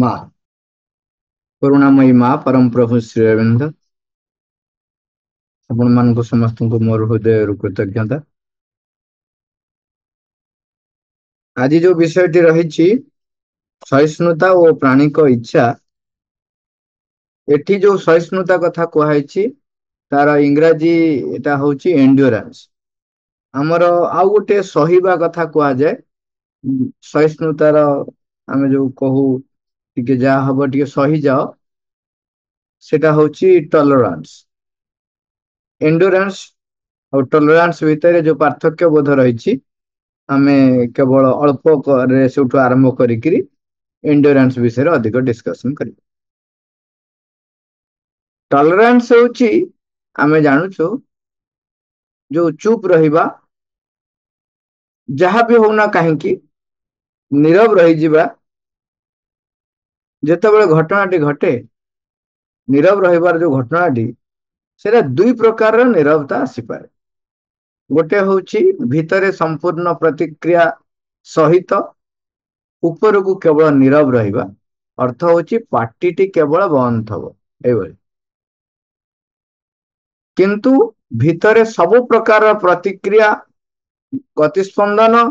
महा करुणामयी माँ परम प्रभु श्री अरविंद ଆପଣ ମାନଙ୍କୁ ସମସ୍ତଙ୍କୁ ମୋର ହୃଦୟରୁ କୃତଜ୍ଞତା ଆଜି ଯୋଉ ବିଷୟଟି ରହିଛି ସହିଷ୍ଣୁତା ଓ ପ୍ରାଣୀଙ୍କ ଇଚ୍ଛା ଏଠି ଯୋଉ ସହିଷ୍ଣୁତା କଥା କୁହାହେଇଛି ତାର ଇଂରାଜୀ ଏଟା ହଉଛି ଏଣ୍ଡୁରାନ୍ସ ଆମର ଆଉ ଗୋଟେ ସହିବା କଥା କୁହାଯାଏ ସହିଷ୍ଣୁତାର ଆମେ ଯୋଉ କହୁ ଟିକେ ଯାହା ହବ ଟିକେ ସହିଯାଅ ସେଟା ହଉଛି ଟଲରାନ୍ସ ଏଣ୍ଡୋରାନ୍ସ ଆଉ ଟଲରାନ୍ସ ଭିତରେ ଯୋଉ ପାର୍ଥକ୍ୟ ବୋଧ ରହିଛି ଆମେ କେବଳ ଅଳ୍ପରେ ସେଠୁ ଆରମ୍ଭ କରିକିରି ଏଣ୍ଡୋରାନ୍ସ ବିଷୟରେ ଅଧିକ ଡିସ୍କସନ୍ କରିବା ଟଲରାନ୍ସ ହେଉଛି ଆମେ ଜାଣୁଛୁ ଯୋଉ ଚୁପ୍ ରହିବା ଯାହା ବି ହଉନା କାହିଁକି ନୀରବ ରହିଯିବା ଯେତେବେଳେ ଘଟଣାଟି ଘଟେ ନିରବ ରହିବାର ଯେଉଁ ଘଟଣାଟି ସେଟା ଦୁଇ ପ୍ରକାରର ନିରବତା ଆସିପାରେ ଗୋଟେ ହେଉଛି ଭିତରେ ସମ୍ପୂର୍ଣ୍ଣ ପ୍ରତିକ୍ରିୟା ସହିତ ଉପରକୁ କେବଳ ନିରବ ରହିବା ଅର୍ଥ ହେଉଛି ପାଟିଟି କେବଳ ବନ୍ଦ ହବ ଏଇଭଳି କିନ୍ତୁ ଭିତରେ ସବୁ ପ୍ରକାରର ପ୍ରତିକ୍ରିୟା ଗତିସ୍ପନ୍ଦନ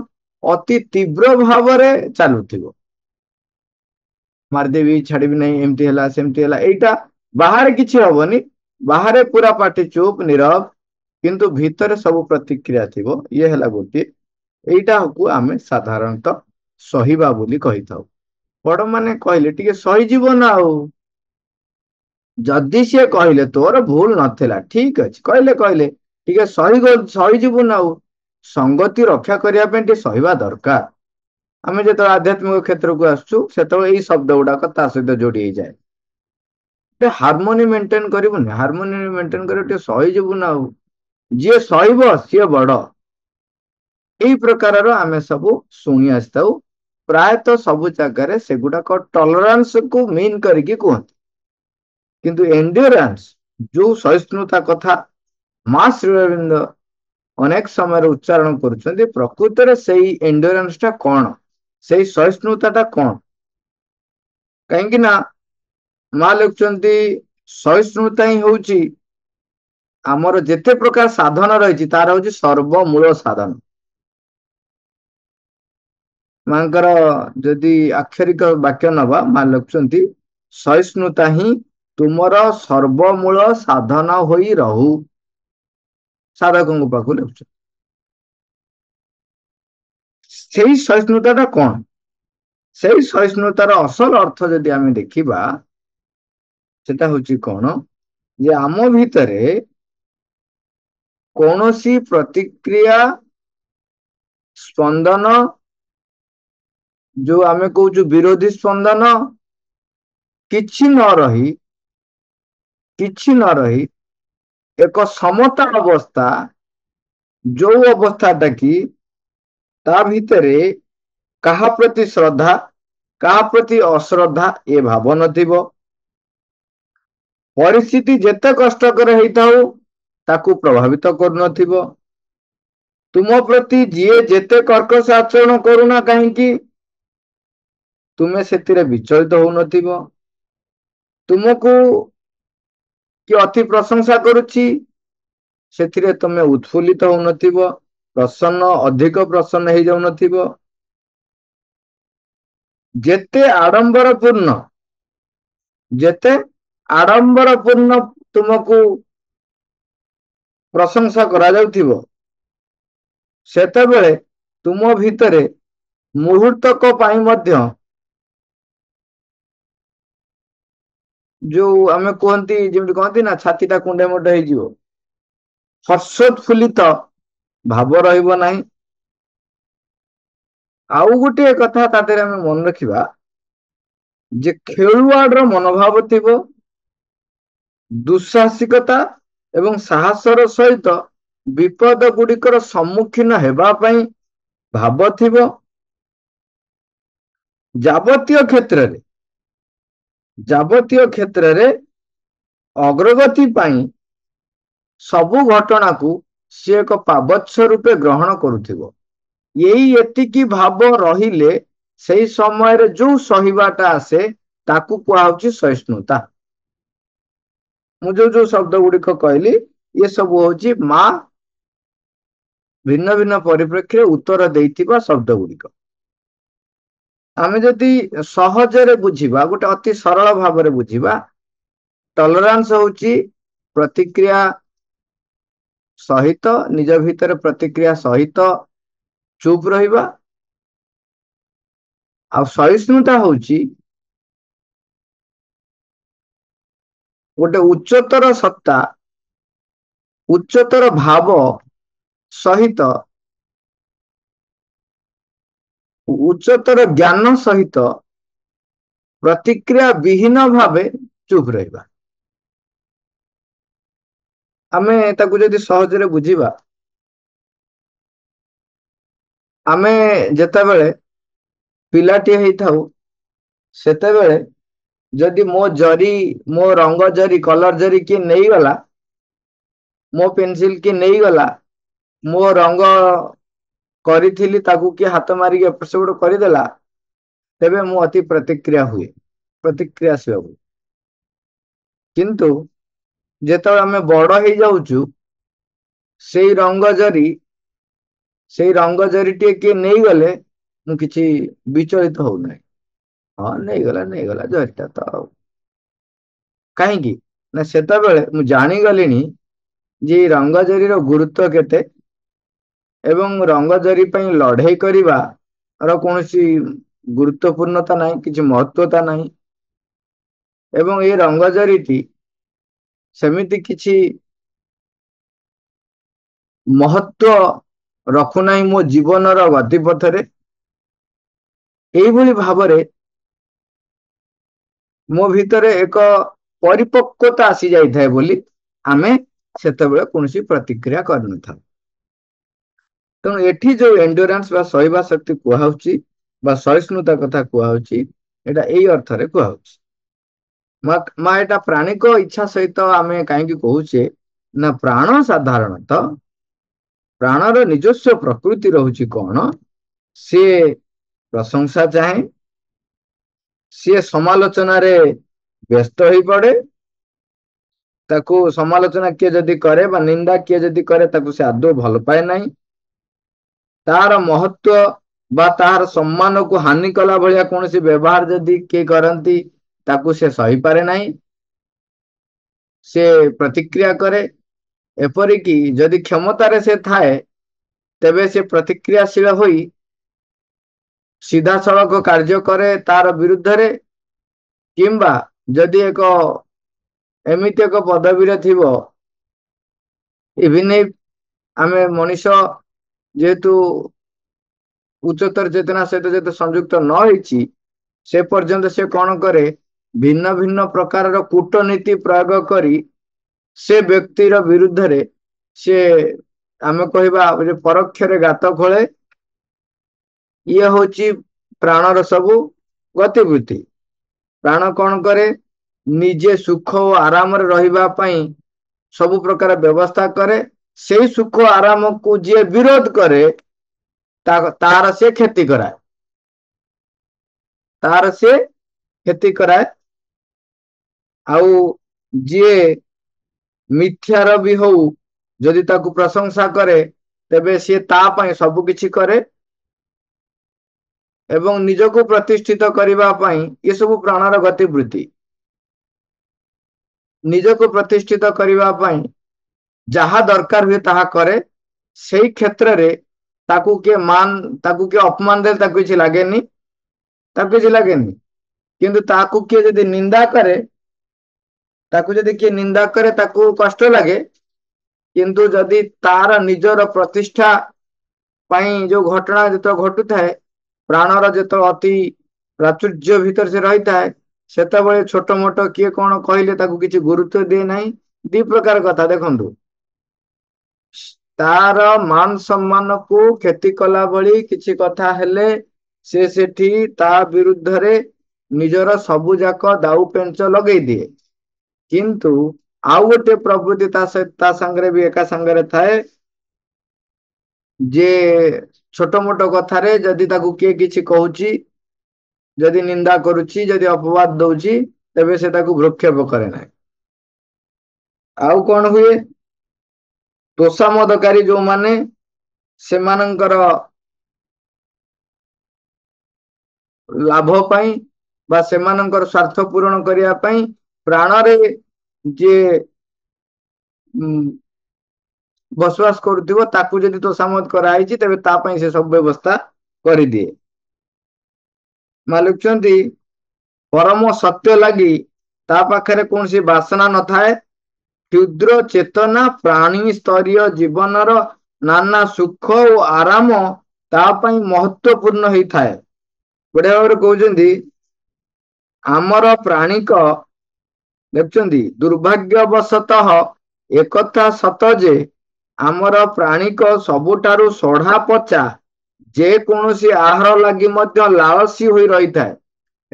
ଅତି ତୀବ୍ର ଭାବରେ ଚାଲୁଥିବ ମାରିଦେବି ଛାଡ଼ିବି ନାହିଁ ଏମିତି ହେଲା ସେମିତି ହେଲା ଏଇଟା ବାହାରେ କିଛି ହବନି ବାହାରେ ପୁରା ପାର୍ଟି ଚୁପ୍ ନିରବ କିନ୍ତୁ ଭିତରେ ସବୁ ପ୍ରତିକ୍ରିୟା ଥିବ ଇଏ ହେଲା ଗୋଟିଏ ଏଇଟାକୁ ଆମେ ସାଧାରଣତଃ ସହିବା ବୋଲି କହିଥାଉ ବଡ଼ମାନେ କହିଲେ ଟିକେ ସହିଯିବ ନା ଆଉ ଯଦି ସିଏ କହିଲେ ତୋର ଭୁଲ ନଥିଲା ଠିକ ଅଛି କହିଲେ କହିଲେ ଟିକେ ସହି ସହିଯିବୁ ନା ଆଉ ସଙ୍ଗତି ରକ୍ଷା କରିବା ପାଇଁ ଟିକେ ସହିବା ଦରକାର ଆମେ ଯେତେବେଳେ ଆଧ୍ୟାତ୍ମିକ କ୍ଷେତ୍ରକୁ ଆସୁଛୁ ସେତେବେଳେ ଏଇ ଶବ୍ଦ ଗୁଡାକ ତା ସହିତ ଯୋଡ଼ି ହେଇଯାଏ ଗୋଟେ ହାରମୋନି ମେଣ୍ଟେନ କରିବୁନି ହାରମୋନି ମେଣ୍ଟେନ କରିବୁ ଟିକେ ସହିଯିବୁ ନା ଆଉ ଯିଏ ସହିବ ସିଏ ବଡ଼ ଏଇ ପ୍ରକାରର ଆମେ ସବୁ ଶୁଣି ଆସିଥାଉ ପ୍ରାୟତଃ ସବୁ ଜାଗାରେ ସେଗୁଡାକ ଟଲରାନ୍ସକୁ ମିନ କରିକି କୁହନ୍ତି କିନ୍ତୁ ଏଣ୍ଡୁରାନ୍ସ ଯୋଉ ସହିଷ୍ଣୁତା କଥା ମା ଶ୍ରୀଅରବିନ୍ଦ ଅନେକ ସମୟରେ ଉଚ୍ଚାରଣ କରୁଛନ୍ତି ପ୍ରକୃତରେ ସେଇ ଏଣ୍ଡିଓରାନ୍ସଟା କ'ଣ ସେଇ ସହିଷ୍ଣୁତାଟା କ'ଣ କାହିଁକି ନା ମା ଲେଖୁଛନ୍ତି ସହିଷ୍ଣୁତା ହିଁ ହଉଛି ଆମର ଯେତେ ପ୍ରକାର ସାଧନ ରହିଛି ତାର ହଉଛି ସର୍ବମୂଳ ସାଧନ ମାଙ୍କର ଯଦି ଆକ୍ଷରିକ ବାକ୍ୟ ନବା ମା ଲେଖୁଛନ୍ତି ସହିଷ୍ଣୁତା ହିଁ ତୁମର ସର୍ବମୂଳ ସାଧନ ହୋଇ ରହୁ ସାଧକଙ୍କ ପାଖକୁ ଲେଖୁଛନ୍ତି সেই সহিষ্ণুতাটা কোন সেই সহিষ্ণুতার ଅସଲ ଅର୍ଥ ଯଦି ଆମେ ଦେଖିବା ସେଟା ହଉଛି କଣ ଯେ ଆମ ଭିତରେ କୌଣସି ପ୍ରତିକ୍ରିୟା ସ୍ପନ୍ଦନ ଯୋଉ ଆମେ କହୁଛୁ ବିରୋଧୀ ସ୍ପନ୍ଦନ କିଛି ନ ରହି କିଛି ନ ରହି ଏକ ସମତା ଅବସ୍ଥା ଯୋଉ ଅବସ୍ଥାଟା କି ତା ଭିତରେ କାହା ପ୍ରତି ଶ୍ରଦ୍ଧା କାହା ପ୍ରତି ଅଶ୍ରଦ୍ଧା ଏ ଭାବ ନଥିବ ପରିସ୍ଥିତି ଯେତେ କଷ୍ଟକର ହେଇଥାଉ ତାକୁ ପ୍ରଭାବିତ କରୁନଥିବ ତୁମ ପ୍ରତି ଯିଏ ଯେତେ କର୍କଶ ଆଚରଣ କରୁନା କାହିଁକି ତୁମେ ସେଥିରେ ବିଚଳିତ ହଉନଥିବ ତୁମକୁ କି ଅତି ପ୍ରଶଂସା କରୁଛି ସେଥିରେ ତୁମେ ଉତ୍ଫୁଲ୍ଲିତ ହଉନଥିବ ପ୍ରସନ୍ନ ଅଧିକ ପ୍ରସନ୍ନ ହେଇଯାଉନଥିବ ଯେତେ ଆଡମ୍ବରପୂର୍ଣ୍ଣ ଯେତେ ଆଡମ୍ବରପୂର୍ଣ୍ଣ ତୁମକୁ ପ୍ରଶଂସା କରାଯାଉଥିବ ସେତେବେଳେ ତୁମ ଭିତରେ ମୁହୂର୍ତ୍ତକ ପାଇଁ ମଧ୍ୟ ଯୋଉ ଆମେ କୁହନ୍ତି ଯେମିତି କହନ୍ତି ନା ଛାତିଟା କୁଣ୍ଡେ ମୁଣ୍ଡ ହେଇଯିବ ହର୍ଷୋତ୍ଫୁଲ୍ଲିତ ଭାବ ରହିବ ନାହିଁ ଆଉ ଗୋଟିଏ କଥା ତା ଦେହରେ ଆମେ ମନେ ରଖିବା ଯେ ଖେଳୁଆଡ଼ର ମନୋଭାବ ଥିବ ଦୁଃସାହସିକତା ଏବଂ ସାହସର ସହିତ ବିପଦ ଗୁଡିକର ସମ୍ମୁଖୀନ ହେବା ପାଇଁ ଭାବ ଥିବ ଯାବତୀୟ କ୍ଷେତ୍ରରେ ଯାବତୀୟ କ୍ଷେତ୍ରରେ ଅଗ୍ରଗତି ପାଇଁ ସବୁ ଘଟଣାକୁ ସିଏ ଏକ ପାବତ୍ସ ରୂପେ ଗ୍ରହଣ କରୁଥିବ ଏଇ ଏତିକି ଭାବ ରହିଲେ ସେଇ ସମୟରେ ଯୋଉ ସହିବାଟା ଆସେ ତାକୁ କୁହାହଉଛି ସହିଷ୍ଣୁତା ମୁଁ ଯୋଉ ଯୋଉ ଶବ୍ଦ ଗୁଡିକ କହିଲି ଇଏ ସବୁ ହଉଛି ମା ଭିନ୍ନ ଭିନ୍ନ ପରିପ୍ରେକ୍ଷୀରେ ଉତ୍ତର ଦେଇଥିବା ଶବ୍ଦ ଗୁଡିକ ଆମେ ଯଦି ସହଜରେ ବୁଝିବା ଗୋଟେ ଅତି ସରଳ ଭାବରେ ବୁଝିବା ଟଲରାନ୍ସ ହଉଛି ପ୍ରତିକ୍ରିୟା ସହିତ ନିଜ ଭିତରେ ପ୍ରତିକ୍ରିୟା ସହିତ ଚୁପ୍ ରହିବା ଆଉ ସହିଷ୍ଣୁତା ହଉଛି ଗୋଟେ ଉଚ୍ଚତର ସତ୍ତା ଉଚ୍ଚତର ଭାବ ସହିତ ଉଚ୍ଚତର ଜ୍ଞାନ ସହିତ ପ୍ରତିକ୍ରିୟା ବିହୀନ ଭାବେ ଚୁପ୍ ରହିବା ଆମେ ତାକୁ ଯଦି ସହଜରେ ବୁଝିବା ଆମେ ଯେତେବେଳେ ପିଲାଟିଏ ହେଇଥାଉ ସେତେବେଳେ ଯଦି ମୋ ଜରି ମୋ ରଙ୍ଗ ଜରି କଲର୍ ଜରି କିଏ ନେଇଗଲା ମୋ ପେନସିଲ୍ କିଏ ନେଇଗଲା ମୋ ରଙ୍ଗ କରିଥିଲି ତାକୁ କିଏ ହାତ ମାରିକି ଏପଟ ସେପଟ କରିଦେଲା ତେବେ ମୁଁ ଅତି ପ୍ରତିକ୍ରିୟା ହୁଏ ପ୍ରତିକ୍ରିୟାଶୀଳ ହୁଏ କିନ୍ତୁ ଯେତେବେଳେ ଆମେ ବଡ ହେଇଯାଉଛୁ ସେଇ ରଙ୍ଗ ଜରି ସେଇ ରଙ୍ଗ ଜରିଟିଏ କିଏ ନେଇଗଲେ ମୁଁ କିଛି ବିଚଳିତ ହଉନାହିଁ ହଁ ନେଇଗଲା ନେଇଗଲା ଜରିଟା ତ ଆଉ କାହିଁକି ନା ସେତେବେଳେ ମୁଁ ଜାଣିଗଲିଣି ଯେ ରଙ୍ଗ ଜରିର ଗୁରୁତ୍ୱ କେତେ ଏବଂ ରଙ୍ଗ ଜରି ପାଇଁ ଲଢେଇ କରିବାର କୌଣସି ଗୁରୁତ୍ୱପୂର୍ଣ୍ଣତା ନାହିଁ କିଛି ମହତ୍ଵତା ନାହିଁ ଏବଂ ଏ ରଙ୍ଗ ଜରିଟି ସେମିତି କିଛି ମହତ୍ଵ ରଖୁନାହିଁ ମୋ ଜୀବନର ଗତିପଥରେ ଏଇଭଳି ଭାବରେ ମୋ ଭିତରେ ଏକ ପରିପକ୍ୱତା ଆସିଯାଇଥାଏ ବୋଲି ଆମେ ସେତେବେଳେ କୌଣସି ପ୍ରତିକ୍ରିୟା କରିନଥାଉ ତେଣୁ ଏଠି ଯୋଉ ଏଣ୍ଡୁରାନ୍ସ ବା ସହିବା ଶକ୍ତି କୁହାହଉଛି ବା ସହିଷ୍ଣୁତା କଥା କୁହାହଉଛି ଏଇଟା ଏଇ ଅର୍ଥରେ କୁହାହଉଛି ମା ଏଟା ପ୍ରାଣୀଙ୍କ ଇଚ୍ଛା ସହିତ ଆମେ କାହିଁକି କହୁଛେ ନା ପ୍ରାଣ ସାଧାରଣତଃ ପ୍ରାଣର ନିଜସ୍ୱ ପ୍ରକୃତି ରହୁଛି କଣ ସିଏ ପ୍ରଶଂସା ଚାହେଁ ସିଏ ସମାଲୋଚନାରେ ବ୍ୟସ୍ତ ହେଇପଡେ ତାକୁ ସମାଲୋଚନା କିଏ ଯଦି କରେ ବା ନିନ୍ଦା କିଏ ଯଦି କରେ ତାକୁ ସେ ଆଦୌ ଭଲ ପାଏ ନାହିଁ ତାର ମହତ୍ଵ ବା ତାହାର ସମ୍ମାନକୁ ହାନି କଲା ଭଳିଆ କୌଣସି ବ୍ୟବହାର ଯଦି କିଏ କରନ୍ତି ତାକୁ ସେ ସହିପାରେ ନାହିଁ ସେ ପ୍ରତିକ୍ରିୟା କରେ ଏପରିକି ଯଦି କ୍ଷମତାରେ ସେ ଥାଏ ତେବେ ସେ ପ୍ରତିକ୍ରିୟାଶୀଳ ହୋଇ ସିଧାସଳଖ କାର୍ଯ୍ୟ କରେ ତାର ବିରୁଦ୍ଧରେ କିମ୍ବା ଯଦି ଏକ ଏମିତି ଏକ ପଦବୀରେ ଥିବ ଇଭିନ୍ ଆମେ ମଣିଷ ଯେହେତୁ ଉଚ୍ଚତର ଚେତନା ସହିତ ଯେହେତୁ ସଂଯୁକ୍ତ ନ ହେଇଛି ସେ ପର୍ଯ୍ୟନ୍ତ ସେ କ'ଣ କରେ ଭିନ୍ନ ଭିନ୍ନ ପ୍ରକାରର କୂଟନୀତି ପ୍ରୟୋଗ କରି ସେ ବ୍ୟକ୍ତିର ବିରୁଦ୍ଧରେ ସେ ଆମେ କହିବା ପରୋକ୍ଷରେ ଗାତ ଖୋଳେ ଇଏ ହଉଛି ପ୍ରାଣର ସବୁ ଗତିବୃତ୍ତି ପ୍ରାଣ କ'ଣ କରେ ନିଜେ ସୁଖ ଓ ଆରାମରେ ରହିବା ପାଇଁ ସବୁ ପ୍ରକାର ବ୍ୟବସ୍ଥା କରେ ସେଇ ସୁଖ ଆରାମକୁ ଯିଏ ବିରୋଧ କରେ ତାର ସେ କ୍ଷତି କରାଏ ତାର ସେ କ୍ଷତି କରାଏ ଆଉ ଯିଏ ମିଥ୍ୟାର ବି ହଉ ଯଦି ତାକୁ ପ୍ରଶଂସା କରେ ତେବେ ସିଏ ତା ପାଇଁ ସବୁକିଛି କରେ ଏବଂ ନିଜକୁ ପ୍ରତିଷ୍ଠିତ କରିବା ପାଇଁ ଏସବୁ ପ୍ରାଣର ଗତିବୃତ୍ତି ନିଜକୁ ପ୍ରତିଷ୍ଠିତ କରିବା ପାଇଁ ଯାହା ଦରକାର ହୁଏ ତାହା କରେ ସେଇ କ୍ଷେତ୍ରରେ ତାକୁ କିଏ ମାନ ତାକୁ କିଏ ଅପମାନ ଦେଲେ ତାକୁ କିଛି ଲାଗେନି ତାକୁ କିଛି ଲାଗେନି କିନ୍ତୁ ତାକୁ କିଏ ଯଦି ନିନ୍ଦା କରେ ତାକୁ ଯଦି କିଏ ନିନ୍ଦା କରେ ତାକୁ କଷ୍ଟ ଲାଗେ କିନ୍ତୁ ଯଦି ତାର ନିଜର ପ୍ରତିଷ୍ଠା ପାଇଁ ଯୋଉ ଘଟଣା ଯେତେବେଳେ ଘଟୁଥାଏ ପ୍ରାଣର ଯେତେବେଳେ ଅତି ପ୍ରାଚୁର୍ଯ୍ୟ ଭିତରେ ସେ ରହିଥାଏ ସେତେବେଳେ ଛୋଟ ମୋଟ କିଏ କଣ କହିଲେ ତାକୁ କିଛି ଗୁରୁତ୍ୱ ଦିଏ ନାହିଁ ଦି ପ୍ରକାର କଥା ଦେଖନ୍ତୁ ତାର ମାନ ସମ୍ମାନକୁ କ୍ଷତି କଲା ଭଳି କିଛି କଥା ହେଲେ ସେ ସେଠି ତା ବିରୁଦ୍ଧରେ ନିଜର ସବୁଯାକ ଦାଉ ପେଞ୍ଚ ଲଗେଇ ଦିଏ କିନ୍ତୁ ଆଉ ଗୋଟେ ପ୍ରବୃତ୍ତି ତା ସହିତ ତା ସାଙ୍ଗରେ ବି ଏକା ସାଙ୍ଗରେ ଥାଏ ଯେ ଛୋଟ ମୋଟ କଥାରେ ଯଦି ତାକୁ କିଏ କିଛି କହୁଛି ଯଦି ନିନ୍ଦା କରୁଛି ଯଦି ଅପବାଦ ଦଉଛି ତେବେ ସେ ତାକୁ ଭୃକ୍ଷେପ କରେ ନାହିଁ ଆଉ କ'ଣ ହୁଏ ତୋଷାମଦକାରୀ ଯୋଉମାନେ ସେମାନଙ୍କର ଲାଭ ପାଇଁ ବା ସେମାନଙ୍କର ସ୍ୱାର୍ଥ ପୂରଣ କରିବା ପାଇଁ ପ୍ରାଣରେ ଯିଏ ବସବାସ କରୁଥିବ ତାକୁ ଯଦି ତୋଷାମତ କରାହେଇଛି ତେବେ ତା ପାଇଁ ସେ ସବୁ ବ୍ୟବସ୍ଥା କରିଦିଏ ମାଲିକଛନ୍ତି ପରମ ସତ୍ୟ ଲାଗି ତା ପାଖରେ କୌଣସି ବାସନା ନଥାଏ କ୍ଷୁଦ୍ର ଚେତନା ପ୍ରାଣୀ ସ୍ତରୀୟ ଜୀବନର ନାନା ସୁଖ ଓ ଆରାମ ତା ପାଇଁ ମହତ୍ଵପୂର୍ଣ୍ଣ ହେଇଥାଏ ବଢିଆ ଭାବରେ କହୁଛନ୍ତି ଆମର ପ୍ରାଣୀଙ୍କ ଦେଖୁଛନ୍ତି ଦୁର୍ଭାଗ୍ୟବଶତଃ ଏକଥା ସତ ଯେ ଆମର ପ୍ରାଣୀଙ୍କ ସବୁଠାରୁ ସଢା ପଚା ଯେକୌଣସି ଆହାର ଲାଗି ମଧ୍ୟ ଲାଳସୀ ହୋଇ ରହିଥାଏ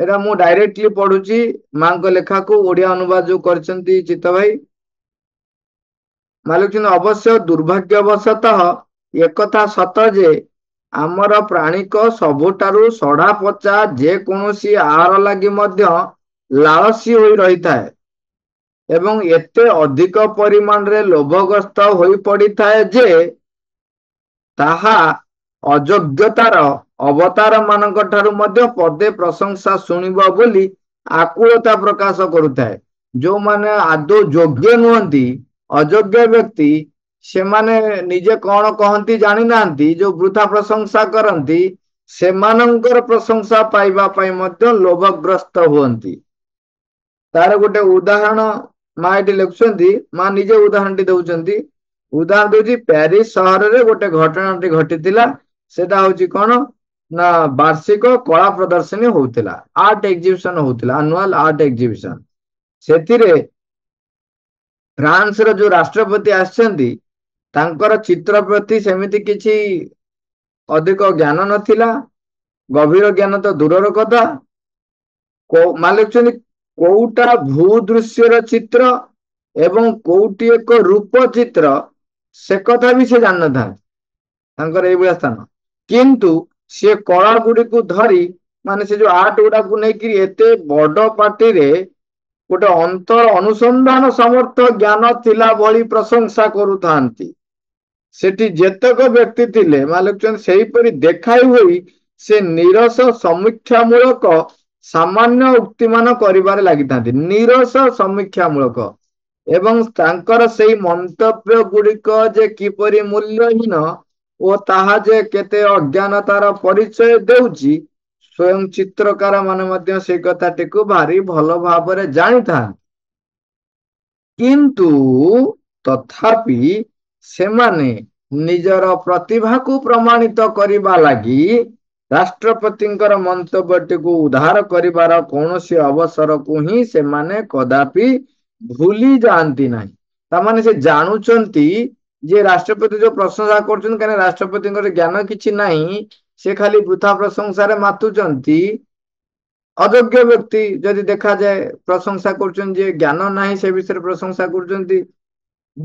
ଏଇଟା ମୁଁ ଡାଇରେକ୍ଟଲି ପଢୁଛି ମାଙ୍କ ଲେଖାକୁ ଓଡ଼ିଆ ଅନୁବାଦ ଯୋଉ କରିଛନ୍ତି ଚିତ୍ତ ଭାଇ ମା ମାଲିକଛନ୍ତି ଅବଶ୍ୟ ଦୁର୍ଭାଗ୍ୟବଶତଃ ଏକଥା ସତ ଯେ ଆମର ପ୍ରାଣୀଙ୍କ ସବୁଠାରୁ ସଢା ପଚା ଯେକୌଣସି ଆହାର ଲାଗି ମଧ୍ୟ ଲାଳସୀ ହୋଇ ରହିଥାଏ ଏବଂ ଏତେ ଅଧିକ ପରିମାଣରେ ଲୋଭଗ୍ରସ୍ତ ହୋଇ ପଡିଥାଏ ଯେ ତାହା ଅଯୋଗ୍ୟତାର ଅବତାର ମାନଙ୍କ ଠାରୁ ମଧ୍ୟ ପଦେ ପ୍ରଶଂସା ଶୁଣିବ ବୋଲି ଆକୁଳତା ପ୍ରକାଶ କରୁଥାଏ ଯୋଉମାନେ ଆଦୌ ଯୋଗ୍ୟ ନୁହନ୍ତି ଅଯୋଗ୍ୟ ବ୍ୟକ୍ତି ସେମାନେ ନିଜେ କଣ କହନ୍ତି ଜାଣିନାହାନ୍ତି ଯୋଉ ବୃଥା ପ୍ରଶଂସା କରନ୍ତି ସେମାନଙ୍କର ପ୍ରଶଂସା ପାଇବା ପାଇଁ ମଧ୍ୟ ଲୋଭଗ୍ରସ୍ତ ହୁଅନ୍ତି ତାର ଗୋଟେ ଉଦାହରଣ ମା ଏଠି ଲେଖୁଛନ୍ତି ମା ନିଜେ ଉଦାହରଣଟି ଦଉଛନ୍ତି ଉଦାହରଣ ଦଉଛି ପ୍ୟାରିସ ସହରରେ ଗୋଟେ ଘଟଣାଟି ଘଟିଥିଲା ସେଟା ହଉଛି କଣ ନା ବାର୍ଷିକ କଳା ପ୍ରଦର୍ଶନୀ ହଉଥିଲା ଆର୍ଟ ଏକ୍ଜିବିସନ ହଉଥିଲା ଆନୁଆଲ ଆର୍ଟ ଏକ୍ଜିବିସନ ସେଥିରେ ଫ୍ରାନ୍ସର ଯୋଉ ରାଷ୍ଟ୍ରପତି ଆସିଛନ୍ତି ତାଙ୍କର ଚିତ୍ର ପ୍ରତି ସେମିତି କିଛି ଅଧିକ ଜ୍ଞାନ ନଥିଲା ଗଭୀର ଜ୍ଞାନ ତ ଦୂରର କଥା ମାନେ ଲେଖୁଛନ୍ତି କୋଉଟା ଭୂ ଦୃଶ୍ୟର ଚିତ୍ର ଏବଂ କୋଉଠି ଏକ ରୂପ ଚିତ୍ର ସେ କଥା ବି ସେ ଜାଣିନଥାନ୍ତି ତାଙ୍କର ଏଇଭଳିଆ ସ୍ଥାନ କିନ୍ତୁ ସିଏ କଳା ଗୁଡିକୁ ଧରି ମାନେ ସେ ଯୋଉ ଆର୍ଟ ଗୁଡାକୁ ନେଇକିରି ଏତେ ବଡ଼ ପାଟିରେ ଗୋଟେ ଅନ୍ତର ଅନୁସନ୍ଧାନ ସମର୍ଥ ଜ୍ଞାନ ଥିଲା ଭଳି ପ୍ରଶଂସା କରୁଥାନ୍ତି ସେଠି ଯେତକ ବ୍ୟକ୍ତି ଥିଲେ ମାଲିକ ସେହିପରି ଦେଖାଇ ହୋଇ ସେ ନିରସ ସମୀକ୍ଷାମୂଳକ ସାମାନ୍ୟ ଉକ୍ତିମାନ କରିବାରେ ଲାଗିଥାନ୍ତି ନିରସ ସମୀକ୍ଷାମୂଳକ ଏବଂ ତାଙ୍କର ସେଇ ମନ୍ତବ୍ୟ ଗୁଡିକ ଯେ କିପରି ମୂଲ୍ୟହୀନ ଓ ତାହା ଯେ କେତେ ଅଜ୍ଞାନତାର ପରିଚୟ ଦେଉଛି ସ୍ଵୟଂ ଚିତ୍ରକାର ମାନେ ମଧ୍ୟ ସେଇ କଥାଟିକୁ ଭାରି ଭଲ ଭାବରେ ଜାଣିଥାନ୍ତି କିନ୍ତୁ ତଥାପି ସେମାନେ ନିଜର ପ୍ରତିଭାକୁ ପ୍ରମାଣିତ କରିବା ଲାଗି ରାଷ୍ଟ୍ରପତିଙ୍କର ମନ୍ତବ୍ୟଟିକୁ ଉଦ୍ଧାର କରିବାର କୌଣସି ଅବସରକୁ ହିଁ ସେମାନେ କଦାପି ଭୁଲି ଯାଆନ୍ତି ନାହିଁ ତାମାନେ ସେ ଜାଣୁଛନ୍ତି ଯେ ରାଷ୍ଟ୍ରପତି ଯୋଉ ପ୍ରଶଂସା କରୁଛନ୍ତି କାରଣ ରାଷ୍ଟ୍ରପତିଙ୍କର ଜ୍ଞାନ କିଛି ନାହିଁ ସେ ଖାଲି ବୃଥା ପ୍ରଶଂସାରେ ମାତୁଛନ୍ତି ଅଯୋଗ୍ୟ ବ୍ୟକ୍ତି ଯଦି ଦେଖାଯାଏ ପ୍ରଶଂସା କରୁଛନ୍ତି ଯିଏ ଜ୍ଞାନ ନାହିଁ ସେ ବିଷୟରେ ପ୍ରଶଂସା କରୁଛନ୍ତି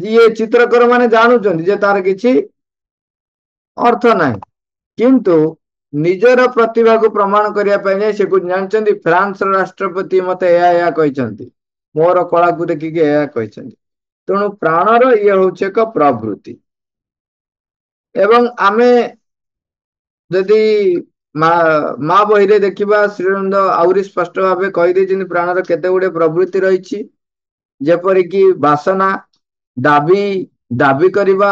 ଯିଏ ଚିତ୍ରକର ମାନେ ଜାଣୁଛନ୍ତି ଯେ ତାର କିଛି ଅର୍ଥ ନାହିଁ କିନ୍ତୁ ନିଜର ପ୍ରତିଭାକୁ ପ୍ରମାଣ କରିବା ପାଇଁ ଯାଇ ସେକୁ ଜାଣିଛନ୍ତି ଫ୍ରାନ୍ସର ରାଷ୍ଟ୍ରପତି ମତେ ଏହା ଏହା କହିଛନ୍ତି ମୋର କଳାକୁ ଦେଖିକି ଏହା କହିଛନ୍ତି ତେଣୁ ପ୍ରାଣର ଇଏ ହଉଛି ଏକ ପ୍ରବୃତ୍ତି ଏବଂ ଆମେ ଯଦି ମା ମା ବହିରେ ଦେଖିବା ଶ୍ରୀନନ୍ଦ ଆହୁରି ସ୍ପଷ୍ଟ ଭାବେ କହିଦେଇଛନ୍ତି ପ୍ରାଣର କେତେ ଗୁଡେ ପ୍ରବୃତ୍ତି ରହିଛି ଯେପରିକି ବାସନା ଦାବି ଦାବି କରିବା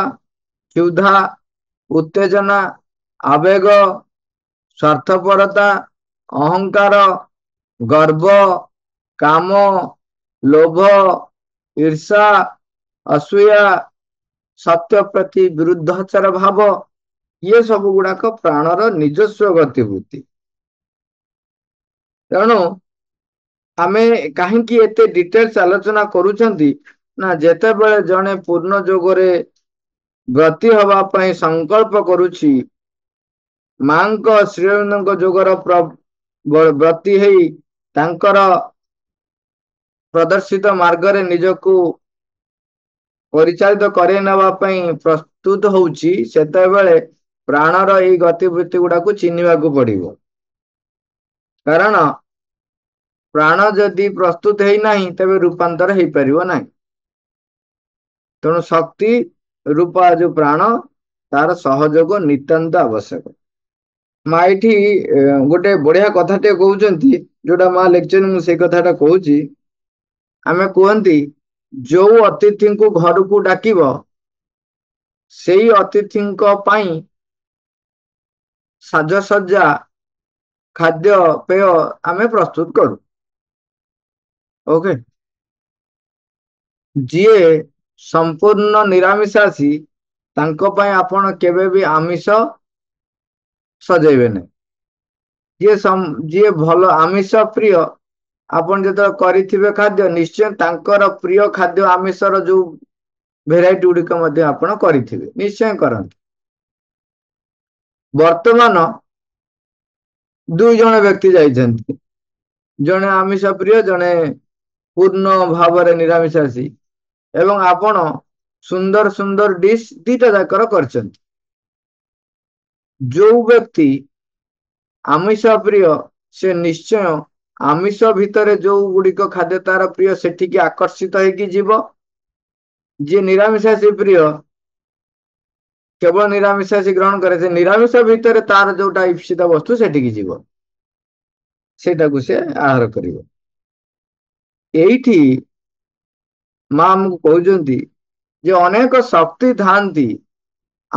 କ୍ଷୁଧା ଉତ୍ତେଜନା ଆବେଗ ସ୍ୱାର୍ଥପରତା ଅହଙ୍କାର ଗର୍ବ କାମ ଲୋଭ ଈର୍ଷା ଅସୂୟା ସତ୍ୟ ପ୍ରତି ବିରୁଦ୍ଧାଚାର ଭାବ ଇଏ ସବୁ ଗୁଡାକ ପ୍ରାଣର ନିଜସ୍ୱ ଗତି ଗତିବୃତ୍ତି ତେଣୁ ଆମେ କାହିଁକି ଏତେ ଡିଟେଲସ ଆଲୋଚନା କରୁଛନ୍ତି ନା ଯେତେବେଳେ ଜଣେ ପୂର୍ଣ୍ଣ ଯୋଗରେ ବ୍ରତୀ ହବା ପାଇଁ ସଂକଳ୍ପ କରୁଛି ମାଙ୍କ ଶ୍ରୀରଙ୍ଗ ଯୁଗର ବ୍ରତି ହେଇ ତାଙ୍କର ପ୍ରଦର୍ଶିତ ମାର୍ଗରେ ନିଜକୁ ପରିଚାଳିତ କରେଇ ନେବା ପାଇଁ ପ୍ରସ୍ତୁତ ହଉଛି ସେତେବେଳେ ପ୍ରାଣର ଏଇ ଗତିବୃତ୍ତି ଗୁଡାକୁ ଚିହ୍ନିବାକୁ ପଡିବ କାରଣ ପ୍ରାଣ ଯଦି ପ୍ରସ୍ତୁତ ହେଇନାହିଁ ତେବେ ରୂପାନ୍ତର ହେଇପାରିବ ନାହିଁ ତେଣୁ ଶକ୍ତି ରୂପ ଯୋଉ ପ୍ରାଣ ତାର ସହଯୋଗ ନିତ୍ୟାନ୍ତ ଆବଶ୍ୟକ ମା ଏଠି ଗୋଟେ ବଢିଆ କଥାଟେ କହୁଛନ୍ତି ଯୋଉଟା ମା ଲେଖିଛନ୍ତି ମୁଁ ସେଇ କଥାଟା କହୁଛି ଆମେ କୁହନ୍ତି ଯୋଉ ଅତିଥିଙ୍କୁ ଘରକୁ ଡାକିବ ସେଇ ଅତିଥିଙ୍କ ପାଇଁ ସାଜସଜ୍ଜା ଖାଦ୍ୟପେୟ ଆମେ ପ୍ରସ୍ତୁତ କରୁ ଓକେ ଯିଏ ସମ୍ପୂର୍ଣ୍ଣ ନିରାମିଷାଶୀ ତାଙ୍କ ପାଇଁ ଆପଣ କେବେ ବି ଆମିଷ ସଜେଇବେନି ଯିଏ ଯିଏ ଭଲ ଆମିଷ ପ୍ରିୟ ଆପଣ ଯେତେବେଳେ କରିଥିବେ ଖାଦ୍ୟ ନିଶ୍ଚୟ ତାଙ୍କର ପ୍ରିୟ ଖାଦ୍ୟ ଆମିଷର ଯୋଉ ଭେରାଇଟି ଗୁଡିକ ମଧ୍ୟ ଆପଣ କରିଥିବେ ନିଶ୍ଚୟ କରନ୍ତୁ ବର୍ତ୍ତମାନ ଦୁଇ ଜଣ ବ୍ୟକ୍ତି ଯାଇଛନ୍ତି ଜଣେ ଆମିଷ ପ୍ରିୟ ଜଣେ ପୂର୍ଣ୍ଣ ଭାବରେ ନିରାମିଷାସୀ ଏବଂ ଆପଣ ସୁନ୍ଦର ସୁନ୍ଦର ଡିସ୍ ଦିଟା ଯାକର କରିଛନ୍ତି ଯୋଉ ବ୍ୟକ୍ତି ଆମିଷ ପ୍ରିୟ ସେ ନିଶ୍ଚୟ ଆମିଷ ଭିତରେ ଯୋଉ ଗୁଡିକ ଖାଦ୍ୟ ତାର ପ୍ରିୟ ସେଠିକି ଆକର୍ଷିତ ହେଇକି ଯିବ ଯିଏ ନିରାମିଷାସୀ ପ୍ରିୟ କେବଳ ନିରାମିଷାସୀ ଗ୍ରହଣ କରେ ସେ ନିରାମିଷ ଭିତରେ ତାର ଯୋଉଟା ଇପ୍ସିତ ବସ୍ତୁ ସେଠିକି ଯିବ ସେଇଟାକୁ ସେ ଆହାର କରିବ ଏଇଠି ମା ଆମକୁ କହୁଛନ୍ତି ଯେ ଅନେକ ଶକ୍ତି ଥାନ୍ତି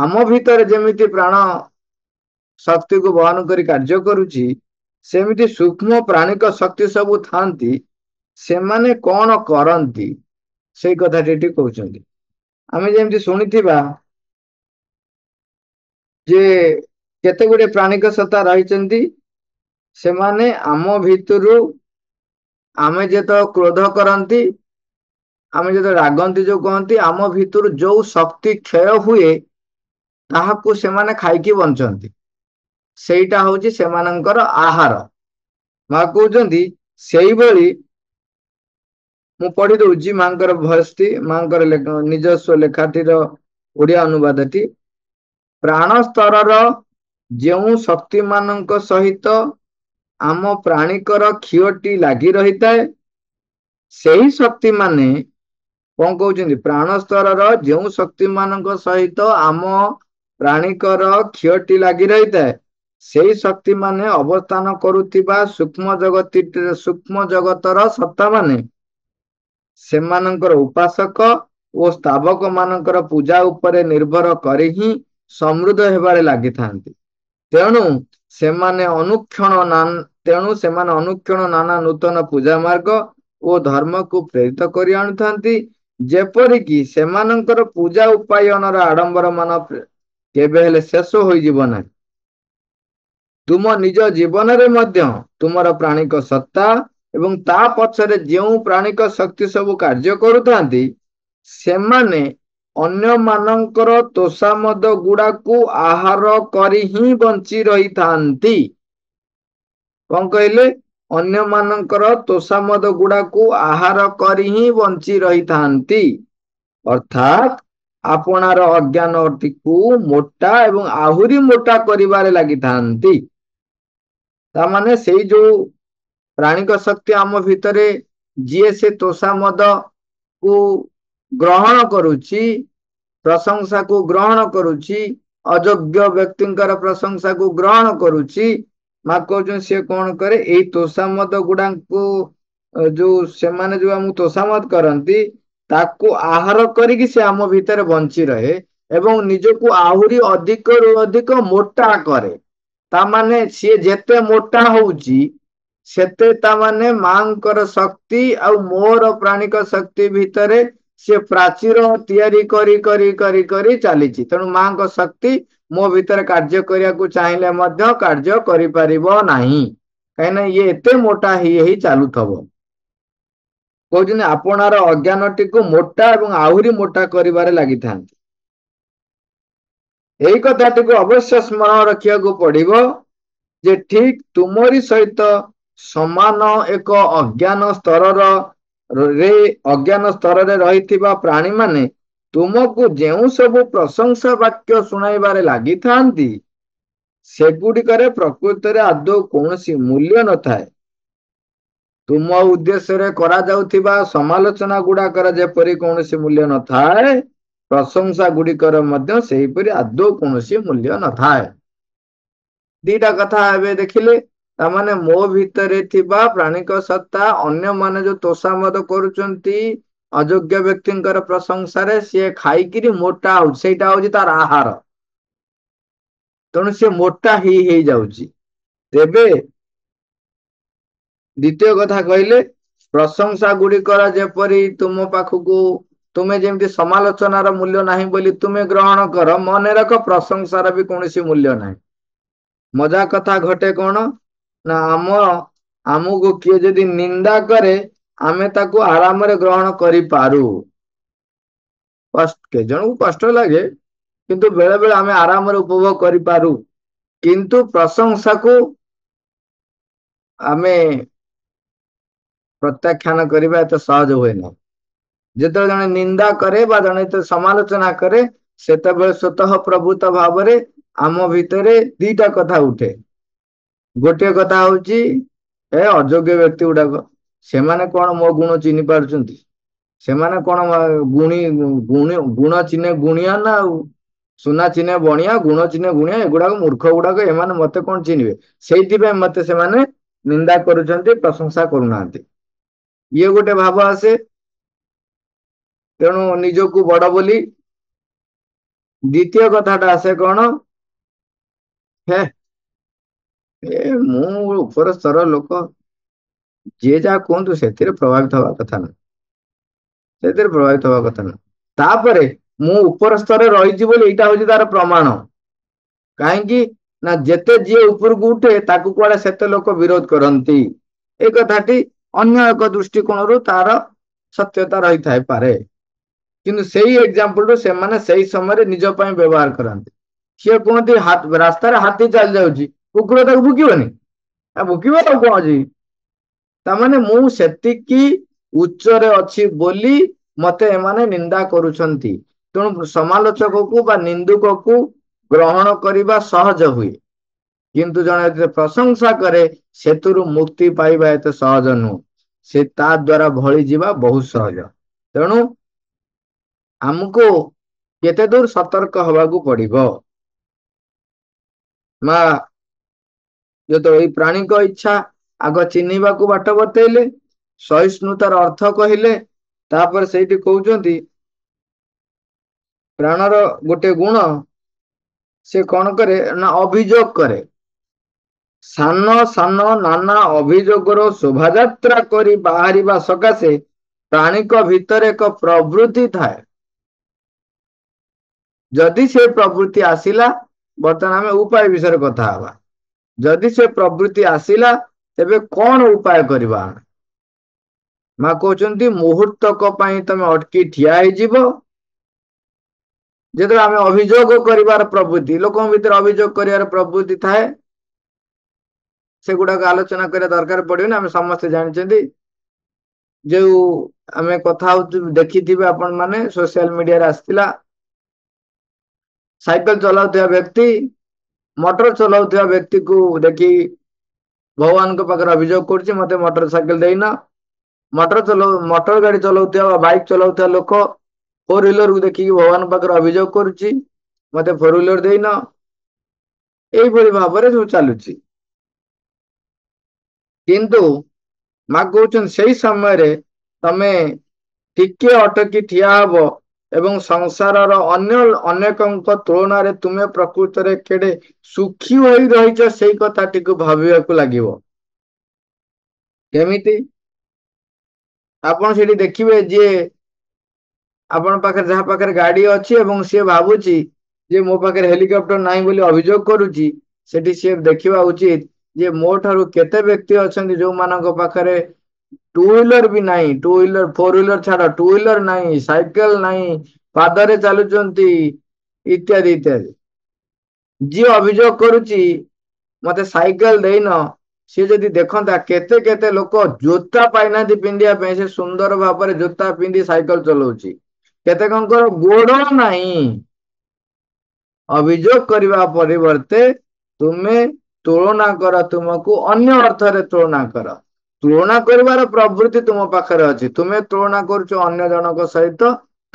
ଆମ ଭିତରେ ଯେମିତି ପ୍ରାଣ ଶକ୍ତିକୁ ବହନ କରି କାର୍ଯ୍ୟ କରୁଛି ସେମିତି ସୂକ୍ଷ୍ମ ପ୍ରାଣୀଙ୍କ ଶକ୍ତି ସବୁ ଥାନ୍ତି ସେମାନେ କ'ଣ କରନ୍ତି ସେଇ କଥାଟି ଏଠି କହୁଛନ୍ତି ଆମେ ଯେମିତି ଶୁଣିଥିବା ଯେ କେତେ ଗୁଡ଼ିଏ ପ୍ରାଣୀଙ୍କ ସତ୍ତା ରହିଛନ୍ତି ସେମାନେ ଆମ ଭିତରୁ ଆମେ ଯେତେବେଳେ କ୍ରୋଧ କରନ୍ତି ଆମେ ଯେତେ ରାଗନ୍ତି ଯୋଉ କହନ୍ତି ଆମ ଭିତରୁ ଯୋଉ ଶକ୍ତି କ୍ଷୟ ହୁଏ ତାହାକୁ ସେମାନେ ଖାଇକି ବଞ୍ଚନ୍ତି ସେଇଟା ହଉଛି ସେମାନଙ୍କର ଆହାର ମା କହୁଛନ୍ତି ସେଇଭଳି ମୁଁ ପଢି ଦଉଛି ମାଙ୍କର ଭୟସ୍ତି ମାଙ୍କର ନିଜସ୍ୱ ଲେଖାଟିର ଓଡ଼ିଆ ଅନୁବାଦଟି ପ୍ରାଣ ସ୍ତରର ଯେଉଁ ମାନଙ୍କ ସହିତ ଆମ ପ୍ରାଣୀଙ୍କର କ୍ଷୀୟଟି ଲାଗି ରହିଥାଏ ସେହି ମାନେ କଣ କହୁଛନ୍ତି ପ୍ରାଣ ସ୍ତରର ଯେଉଁ ମାନଙ୍କ ସହିତ ଆମ ପ୍ରାଣୀଙ୍କର କ୍ଷୀୟଟି ଲାଗି ରହିଥାଏ ସେଇ ଶକ୍ତି ମାନେ ଅବସ୍ଥାନ କରୁଥିବା ସୂକ୍ଷ୍ମ ଜଗତ ସୂକ୍ଷ୍ମ ଜଗତର ସତ୍ତା ମାନେ ସେମାନଙ୍କର ଉପାସକ ଓ ସ୍ଥାବକ ମାନଙ୍କର ପୂଜା ଉପରେ ନିର୍ଭର କରି ହିଁ ସମୃଦ୍ଧ ହେବାରେ ଲାଗିଥାନ୍ତି ତେଣୁ ସେମାନେ ଅନୁକ୍ଷଣ ତେଣୁ ସେମାନେ ଅନୁକ୍ଷଣ ନାନା ନୂତନ ପୂଜା ମାର୍ଗ ଓ ଧର୍ମକୁ ପ୍ରେରିତ କରି ଆଣୁଥାନ୍ତି ଯେପରିକି ସେମାନଙ୍କର ପୂଜା ଉପାୟନର ଆଡମ୍ବର ମାନ କେବେ ହେଲେ ଶେଷ ହୋଇଯିବ ନାହିଁ ତୁମ ନିଜ ଜୀବନରେ ମଧ୍ୟ ତୁମର ପ୍ରାଣୀଙ୍କ ସତ୍ତା ଏବଂ ତା ପଛରେ ଯେଉଁ ପ୍ରାଣୀଙ୍କ ଶକ୍ତି ସବୁ କାର୍ଯ୍ୟ କରୁଥାନ୍ତି ସେମାନେ ଅନ୍ୟମାନଙ୍କର ତୋଷାମଦ ଗୁଡାକୁ ଆହାର କରି ହିଁ ବଞ୍ଚି ରହିଥାନ୍ତି କଣ କହିଲେ ଅନ୍ୟମାନଙ୍କର ତୋଷାମଦ ଗୁଡାକୁ ଆହାର କରି ହିଁ ବଞ୍ଚି ରହିଥାନ୍ତି ଅର୍ଥାତ୍ ଆପଣାର ଅଜ୍ଞାନଟିକୁ ମୋଟା ଏବଂ ଆହୁରି ମୋଟା କରିବାରେ ଲାଗିଥାନ୍ତି ତାମାନେ ସେଇ ଯୋଉ ପ୍ରାଣିକ ଶକ୍ତି ଆମ ଭିତରେ ଯିଏ ସେ ତୋଷା ମଦକୁ ଗ୍ରହଣ କରୁଛି ପ୍ରଶଂସାକୁ ଗ୍ରହଣ କରୁଛି ଅଯୋଗ୍ୟ ବ୍ୟକ୍ତିଙ୍କର ପ୍ରଶଂସାକୁ ଗ୍ରହଣ କରୁଛି ମା କହୁଛନ୍ତି ସିଏ କଣ କରେ ଏଇ ତୋଷାମଦ ଗୁଡାଙ୍କୁ ଯୋଉ ସେମାନେ ଯୋଉ ଆମକୁ ତୋଷାମଦ କରନ୍ତି ତାକୁ ଆହାର କରିକି ସେ ଆମ ଭିତରେ ବଞ୍ଚି ରହେ ଏବଂ ନିଜକୁ ଆହୁରି ଅଧିକରୁ ଅଧିକ ମୋଟା କରେ ତା ମାନେ ସିଏ ଯେତେ ମୋଟା ହଉଛି ସେତେ ତା ମାନେ ମାଙ୍କର ଶକ୍ତି ଆଉ ମୋର ପ୍ରାଣୀଙ୍କ ଶକ୍ତି ଭିତରେ ସିଏ ପ୍ରାଚୀର ତିଆରି କରି କରି କରି କରି ଚାଲିଛି ତେଣୁ ମାଙ୍କ ଶକ୍ତି ମୋ ଭିତରେ କାର୍ଯ୍ୟ କରିବାକୁ ଚାହିଁଲେ ମଧ୍ୟ କାର୍ଯ୍ୟ କରିପାରିବ ନାହିଁ କାହିଁକିନା ଇଏ ଏତେ ମୋଟା ହେଇ ହେଇ ଚାଲୁଥିବ କହୁଛନ୍ତି ଆପଣାର ଅଜ୍ଞାନଟିକୁ ମୋଟା ଏବଂ ଆହୁରି ମୋଟା କରିବାରେ ଲାଗିଥାନ୍ତି ଏଇ କଥାଟିକୁ ଅବଶ୍ୟ ସ୍ମରଣ ରଖିବାକୁ ପଡିବ ଯେ ଠିକ ତୁମରି ସହିତ ସମାନ ଏକ ଅଜ୍ଞାନ ସ୍ତରର ଅଜ୍ଞାନ ସ୍ତରରେ ରହିଥିବା ପ୍ରାଣୀମାନେ ତୁମକୁ ଯେଉଁ ସବୁ ପ୍ରଶଂସା ବାକ୍ୟ ଶୁଣାଇବାରେ ଲାଗିଥାନ୍ତି ସେଗୁଡିକରେ ପ୍ରକୃତରେ ଆଦୌ କୌଣସି ମୂଲ୍ୟ ନଥାଏ ତୁମ ଉଦ୍ଦେଶ୍ୟରେ କରାଯାଉଥିବା ସମାଲୋଚନା ଗୁଡାକର ଯେପରି କୌଣସି ମୂଲ୍ୟ ନଥାଏ ପ୍ରଶଂସା ଗୁଡିକର ମଧ୍ୟ ସେହିପରି ଆଦୌ କୌଣସି ମୂଲ୍ୟ ନଥାଏ ଦିଟା କଥା ଏବେ ଦେଖିଲେ ତାମାନେ ମୋ ଭିତରେ ଥିବା ପ୍ରାଣୀଙ୍କ ସତ୍ତା ଅନ୍ୟମାନେ ଯୋଉ ତୋଷା ମଦ କରୁଛନ୍ତି ଅଯୋଗ୍ୟ ବ୍ୟକ୍ତିଙ୍କର ପ୍ରଶଂସାରେ ସିଏ ଖାଇକିରି ମୋଟା ହଉଛି ସେଇଟା ହଉଛି ତାର ଆହାର ତେଣୁ ସିଏ ମୋଟା ହେଇ ହେଇଯାଉଛି ତେବେ ଦ୍ୱିତୀୟ କଥା କହିଲେ ପ୍ରଶଂସା ଗୁଡିକର ଯେପରି ତୁମ ପାଖକୁ ତୁମେ ଯେମିତି ସମାଲୋଚନାର ମୂଲ୍ୟ ନାହିଁ ବୋଲି ତୁମେ ଗ୍ରହଣ କର ମନେ ରଖ ପ୍ରଶଂସାର ବି କୌଣସି ମୂଲ୍ୟ ନାହିଁ ମଜା କଥା ଘଟେ କଣ ନା ଆମ ଆମକୁ କିଏ ଯଦି ନିନ୍ଦା କରେ ଆମେ ତାକୁ ଆରାମରେ ଗ୍ରହଣ କରିପାରୁ କେ ଜଣକୁ କଷ୍ଟ ଲାଗେ କିନ୍ତୁ ବେଳେବେଳେ ଆମେ ଆରାମରେ ଉପଭୋଗ କରିପାରୁ କିନ୍ତୁ ପ୍ରଶଂସାକୁ ଆମେ ପ୍ରତ୍ୟାଖ୍ୟାନ କରିବା ଏତେ ସହଜ ହୁଏ ନାହିଁ ଯେତେବେଳେ ଜଣେ ନିନ୍ଦା କରେ ବା ଜଣେ ସମାଲୋଚନା କରେ ସେତେବେଳେ ସ୍ୱତଃ ପ୍ରଭୁତ ଭାବରେ ଆମ ଭିତରେ ଦିଟା କଥା ଉଠେ ଗୋଟିଏ କଥା ହଉଛି ଏ ଅଯୋଗ୍ୟ ବ୍ୟକ୍ତି ଗୁଡାକ ସେମାନେ କଣ ମୋ ଗୁଣ ଚିହ୍ନି ପାରୁଛନ୍ତି ସେମାନେ କଣ ଗୁଣୀ ଗୁଣ ଚିହ୍ନେ ଗୁଣିଆ ନା ଆଉ ସୁନା ଚିହ୍ନେ ବଣିଆ ଗୁଣ ଚିହ୍ନେ ଗୁଣିଆ ଏଗୁଡାକ ମୂର୍ଖ ଗୁଡାକ ଏମାନେ ମତେ କଣ ଚିହ୍ନିବେ ସେଇଥିପାଇଁ ମତେ ସେମାନେ ନିନ୍ଦା କରୁଛନ୍ତି ପ୍ରଶଂସା କରୁନାହାନ୍ତି ଇଏ ଗୋଟେ ଭାବ ଆସେ ତେଣୁ ନିଜକୁ ବଡ ବୋଲି ଦ୍ଵିତୀୟ କଥାଟା ଆସେ କଣ ହେ ଏ ମୁଁ ଉପର ସ୍ତର ଲୋକ ଯିଏ ଯାହା କୁହନ୍ତୁ ସେଥିରେ ପ୍ରଭାବିତ ହବା କଥା ନା ସେଥିରେ ପ୍ରଭାବିତ ହବା କଥା ନା ତାପରେ ମୁଁ ଉପର ସ୍ତରରେ ରହିଛି ବୋଲି ଏଇଟା ହଉଛି ତାର ପ୍ରମାଣ କାହିଁକି ନା ଯେତେ ଯିଏ ଉପରକୁ ଉଠେ ତାକୁ କୁଆଡେ ସେତେ ଲୋକ ବିରୋଧ କରନ୍ତି ଏ କଥାଟି ଅନ୍ୟ ଏକ ଦୃଷ୍ଟିକୋଣରୁ ତାର ସତ୍ୟତା ରହିଥାଇ କିନ୍ତୁ ସେଇ ରୁ ସେମାନେ ସେଇ ସମୟରେ ନିଜ ପାଇଁ ବ୍ୟବହାର କରନ୍ତି ସିଏ କୁହନ୍ତି ରାସ୍ତାରେ ହାତୀ ଚାଲି ଯାଉଛି କୁକୁର ତାକୁ ଭୁକିବନି ଭୁକିବ ତାକୁ କୁହନ୍ତି ତାମାନେ ମୁଁ ସେତିକି ଉଚ୍ଚରେ ଅଛି ବୋଲି ମତେ ଏମାନେ ନିନ୍ଦା କରୁଛନ୍ତି ତେଣୁ ସମାଲୋଚକକୁ ବା ନିନ୍ଦୁକକୁ ଗ୍ରହଣ କରିବା ସହଜ ହୁଏ କିନ୍ତୁ ଜଣେ ଯେତେ ପ୍ରଶଂସା କରେ ସେଥିରୁ ମୁକ୍ତି ପାଇବା ଏତେ ସହଜ ନୁହଁ ସେ ତା ଦ୍ଵାରା ଭଳି ଯିବା ବହୁତ ସହଜ ତେଣୁ ଆମକୁ କେତେ ଦୂର ସତର୍କ ହବାକୁ ପଡିବ ମା ଯେତେବେଳେ ଏଇ ପ୍ରାଣୀଙ୍କ ଇଚ୍ଛା ଆଗ ଚିହ୍ନିବାକୁ ବାଟ ବତେଇଲେ ସହିଷ୍ଣୁତାର ଅର୍ଥ କହିଲେ ତାପରେ ସେଇଠି କହୁଛନ୍ତି ପ୍ରାଣର ଗୋଟେ ଗୁଣ ସେ କଣ କରେ ନା ଅଭିଯୋଗ କରେ ସାନ ସାନ ନାନା ଅଭିଯୋଗର ଶୋଭାଯାତ୍ରା କରି ବାହାରିବା ସକାଶେ ପ୍ରାଣୀଙ୍କ ଭିତରେ ଏକ ପ୍ରବୃତ୍ତି ଥାଏ ଯଦି ସେ ପ୍ରବୃତ୍ତି ଆସିଲା ବର୍ତ୍ତମାନ ଆମେ ଉପାୟ ବିଷୟରେ କଥା ହେବା ଯଦି ସେ ପ୍ରବୃତ୍ତି ଆସିଲା ତେବେ କ'ଣ ଉପାୟ କରିବା ଆମେ ମା କହୁଛନ୍ତି ମୁହୂର୍ତ୍ତକ ପାଇଁ ତମେ ଅଟକି ଠିଆ ହେଇଯିବ ଯେତେବେଳେ ଆମେ ଅଭିଯୋଗ କରିବାର ପ୍ରବୃତ୍ତି ଲୋକଙ୍କ ଭିତରେ ଅଭିଯୋଗ କରିବାର ପ୍ରବୃତ୍ତି ଥାଏ ସେଗୁଡାକ ଆଲୋଚନା କରିବା ଦରକାର ପଡିବନି ଆମେ ସମସ୍ତେ ଜାଣିଛନ୍ତି ଯୋଉ ଆମେ କଥା ହଉଛୁ ଦେଖିଥିବେ ଆପଣମାନେ ସୋସିଆଲ ମିଡିଆରେ ଆସିଥିଲା ସାଇକେଲ ଚଲାଉଥିବା ବ୍ୟକ୍ତି ମଟର ଚଲାଉଥିବା ବ୍ୟକ୍ତିକୁ ଦେଖି ଭଗବାନଙ୍କ ପାଖରେ ଅଭିଯୋଗ କରୁଛି ମତେ ମଟର ସାଇକେଲ ଦେଇନ ମଟର ଚଲାଉ ମଟର ଗାଡି ଚଲାଉଥିବା ବା ବାଇକ୍ ଚଲାଉଥିବା ଲୋକ ଫୋର୍ ହ୍ୱିଲରକୁ ଦେଖିକି ଭଗବାନଙ୍କ ପାଖରେ ଅଭିଯୋଗ କରୁଛି ମତେ ଫୋର୍ ହ୍ୱିଲର ଦେଇନ ଏଇଭଳି ଭାବରେ ସବୁ ଚାଲୁଛି କିନ୍ତୁ ମା କହୁଛନ୍ତି ସେଇ ସମୟରେ ତମେ ଟିକେ ଅଟକି ଠିଆ ହବ ଏବଂ ସଂସାରର ଅନ୍ୟ ଅନେକଙ୍କ ତୁଳନାରେ ତୁମେ ପ୍ରକୃତରେ କେଡ଼େ ସୁଖୀ ହୋଇ ରହିଛ ସେଇ କଥାଟିକୁ ଭାବିବାକୁ ଲାଗିବ କେମିତି ଆପଣ ସେଠି ଦେଖିବେ ଯିଏ ଆପଣ ପାଖରେ ଯାହା ପାଖରେ ଗାଡି ଅଛି ଏବଂ ସିଏ ଭାବୁଛି ଯେ ମୋ ପାଖରେ ହେଲିକପ୍ଟର ନାହିଁ ବୋଲି ଅଭିଯୋଗ କରୁଛି ସେଠି ସିଏ ଦେଖିବା ଉଚିତ ଯେ ମୋ ଠାରୁ କେତେ ବ୍ୟକ୍ତି ଅଛନ୍ତି ଯୋଉମାନଙ୍କ ପାଖରେ ଟୁ ହ୍ୱିଲର ବି ନାହିଁ ଟୁ ହ୍ୱିଲର ଫୋର ହ୍ୱିଲର ଛାଡ ଟୁ ହ୍ୱିଲର ନାହିଁ ସାଇକେଲ ନାହିଁ ପାଦରେ ଚାଲୁଛନ୍ତି ଇତ୍ୟାଦି ଇତ୍ୟାଦି ଯିଏ ଅଭିଯୋଗ କରୁଛି ମତେ ସାଇକେଲ ଦେଇନ ସିଏ ଯଦି ଦେଖନ୍ତା କେତେ କେତେ ଲୋକ ଜୋତା ପାଇନାହାନ୍ତି ପିନ୍ଧିବା ପାଇଁ ସେ ସୁନ୍ଦର ଭାବରେ ଜୋତା ପିନ୍ଧି ସାଇକେଲ ଚଲଉଛି କେତେକଙ୍କର ଗୋଡ ନାହିଁ ଅଭିଯୋଗ କରିବା ପରିବର୍ତ୍ତେ ତୁମେ ତୁଳନା କର ତୁମକୁ ଅନ୍ୟ ଅର୍ଥରେ ତୁଳନା କର ତୁଳନା କରିବାର ପ୍ରବୃତ୍ତି ତୁମ ପାଖରେ ଅଛି ତୁମେ ତୁଳନା କରୁଛ ଅନ୍ୟ ଜଣଙ୍କ ସହିତ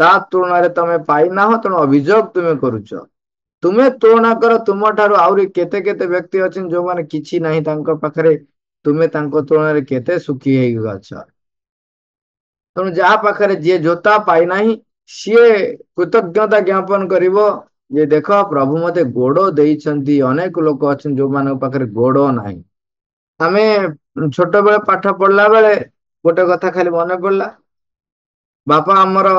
ତା ତୁଳନାରେ ତମେ ପାଇନାହ ତେଣୁ ଅଭିଯୋଗ ତୁମେ କରୁଛ ତୁମେ ତୁଳନା କର ତୁମ ଠାରୁ ଆହୁରି କେତେ କେତେ ବ୍ୟକ୍ତି ଅଛନ୍ତି ଯୋଉମାନେ କିଛି ନାହିଁ ତାଙ୍କ ପାଖରେ ତୁମେ ତାଙ୍କ ତୁଳନାରେ କେତେ ସୁଖୀ ହେଇକି ଅଛ ତେଣୁ ଯାହା ପାଖରେ ଯିଏ ଜୋତା ପାଇନାହିଁ ସିଏ କୃତଜ୍ଞତା ଜ୍ଞାପନ କରିବ ଯେ ଦେଖ ପ୍ରଭୁ ମତେ ଗୋଡ ଦେଇଛନ୍ତି ଅନେକ ଲୋକ ଅଛନ୍ତି ଯୋଉମାନଙ୍କ ପାଖରେ ଗୋଡ ନାହିଁ ଆମେ ଛୋଟବେଳେ ପାଠ ପଢିଲା ବେଳେ ଗୋଟେ କଥା ଖାଲି ମନେ ପଡିଲା ବାପା ଆମର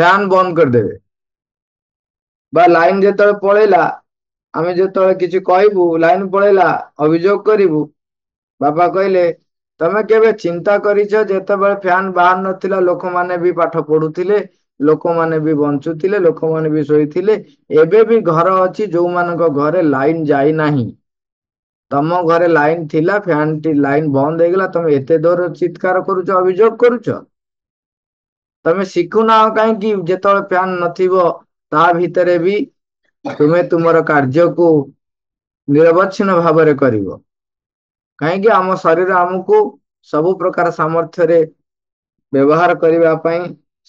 ଫ୍ୟାନ ବନ୍ଦ କରିଦେବେ ବା ଲାଇନ ଯେତେବେଳେ ପଳେଇଲା ଆମେ ଯେତେବେଳେ କିଛି କହିବୁ ଲାଇନ ପଳେଇଲା ଅଭିଯୋଗ କରିବୁ ବାପା କହିଲେ ତମେ କେବେ ଚିନ୍ତା କରିଛ ଯେତେବେଳେ ଫ୍ୟାନ୍ ବାହାର ନଥିଲା ଲୋକମାନେ ବି ପାଠ ପଢୁଥିଲେ ଲୋକମାନେ ବି ବଞ୍ଚୁଥିଲେ ଲୋକମାନେ ବି ଶୋଇଥିଲେ ଏବେ ବି ଘର ଅଛି ଯୋଉମାନଙ୍କ ଘରେ ଲାଇନ ଯାଇନାହିଁ ତମ ଘରେ ଲାଇନ ଥିଲା ଫ୍ୟାନଟି ଲାଇନ ବନ୍ଦ ହେଇଗଲା ତମେ ଏତେ ଦୂର ଚିତ୍କାର କରୁଛ ଅଭିଯୋଗ କରୁଛ ତମେ ଶିଖୁନାହ କାହିଁକି ଯେତେବେଳେ ଫ୍ୟାନ ନଥିବ ତା ଭିତରେ ବି ତୁମେ ତୁମର କାର୍ଯ୍ୟକୁ ନିରବଚ୍ଛିନ୍ନ ଭାବରେ କରିବ କାହିଁକି ଆମ ଶରୀର ଆମକୁ ସବୁ ପ୍ରକାର ସାମର୍ଥ୍ୟରେ ବ୍ୟବହାର କରିବା ପାଇଁ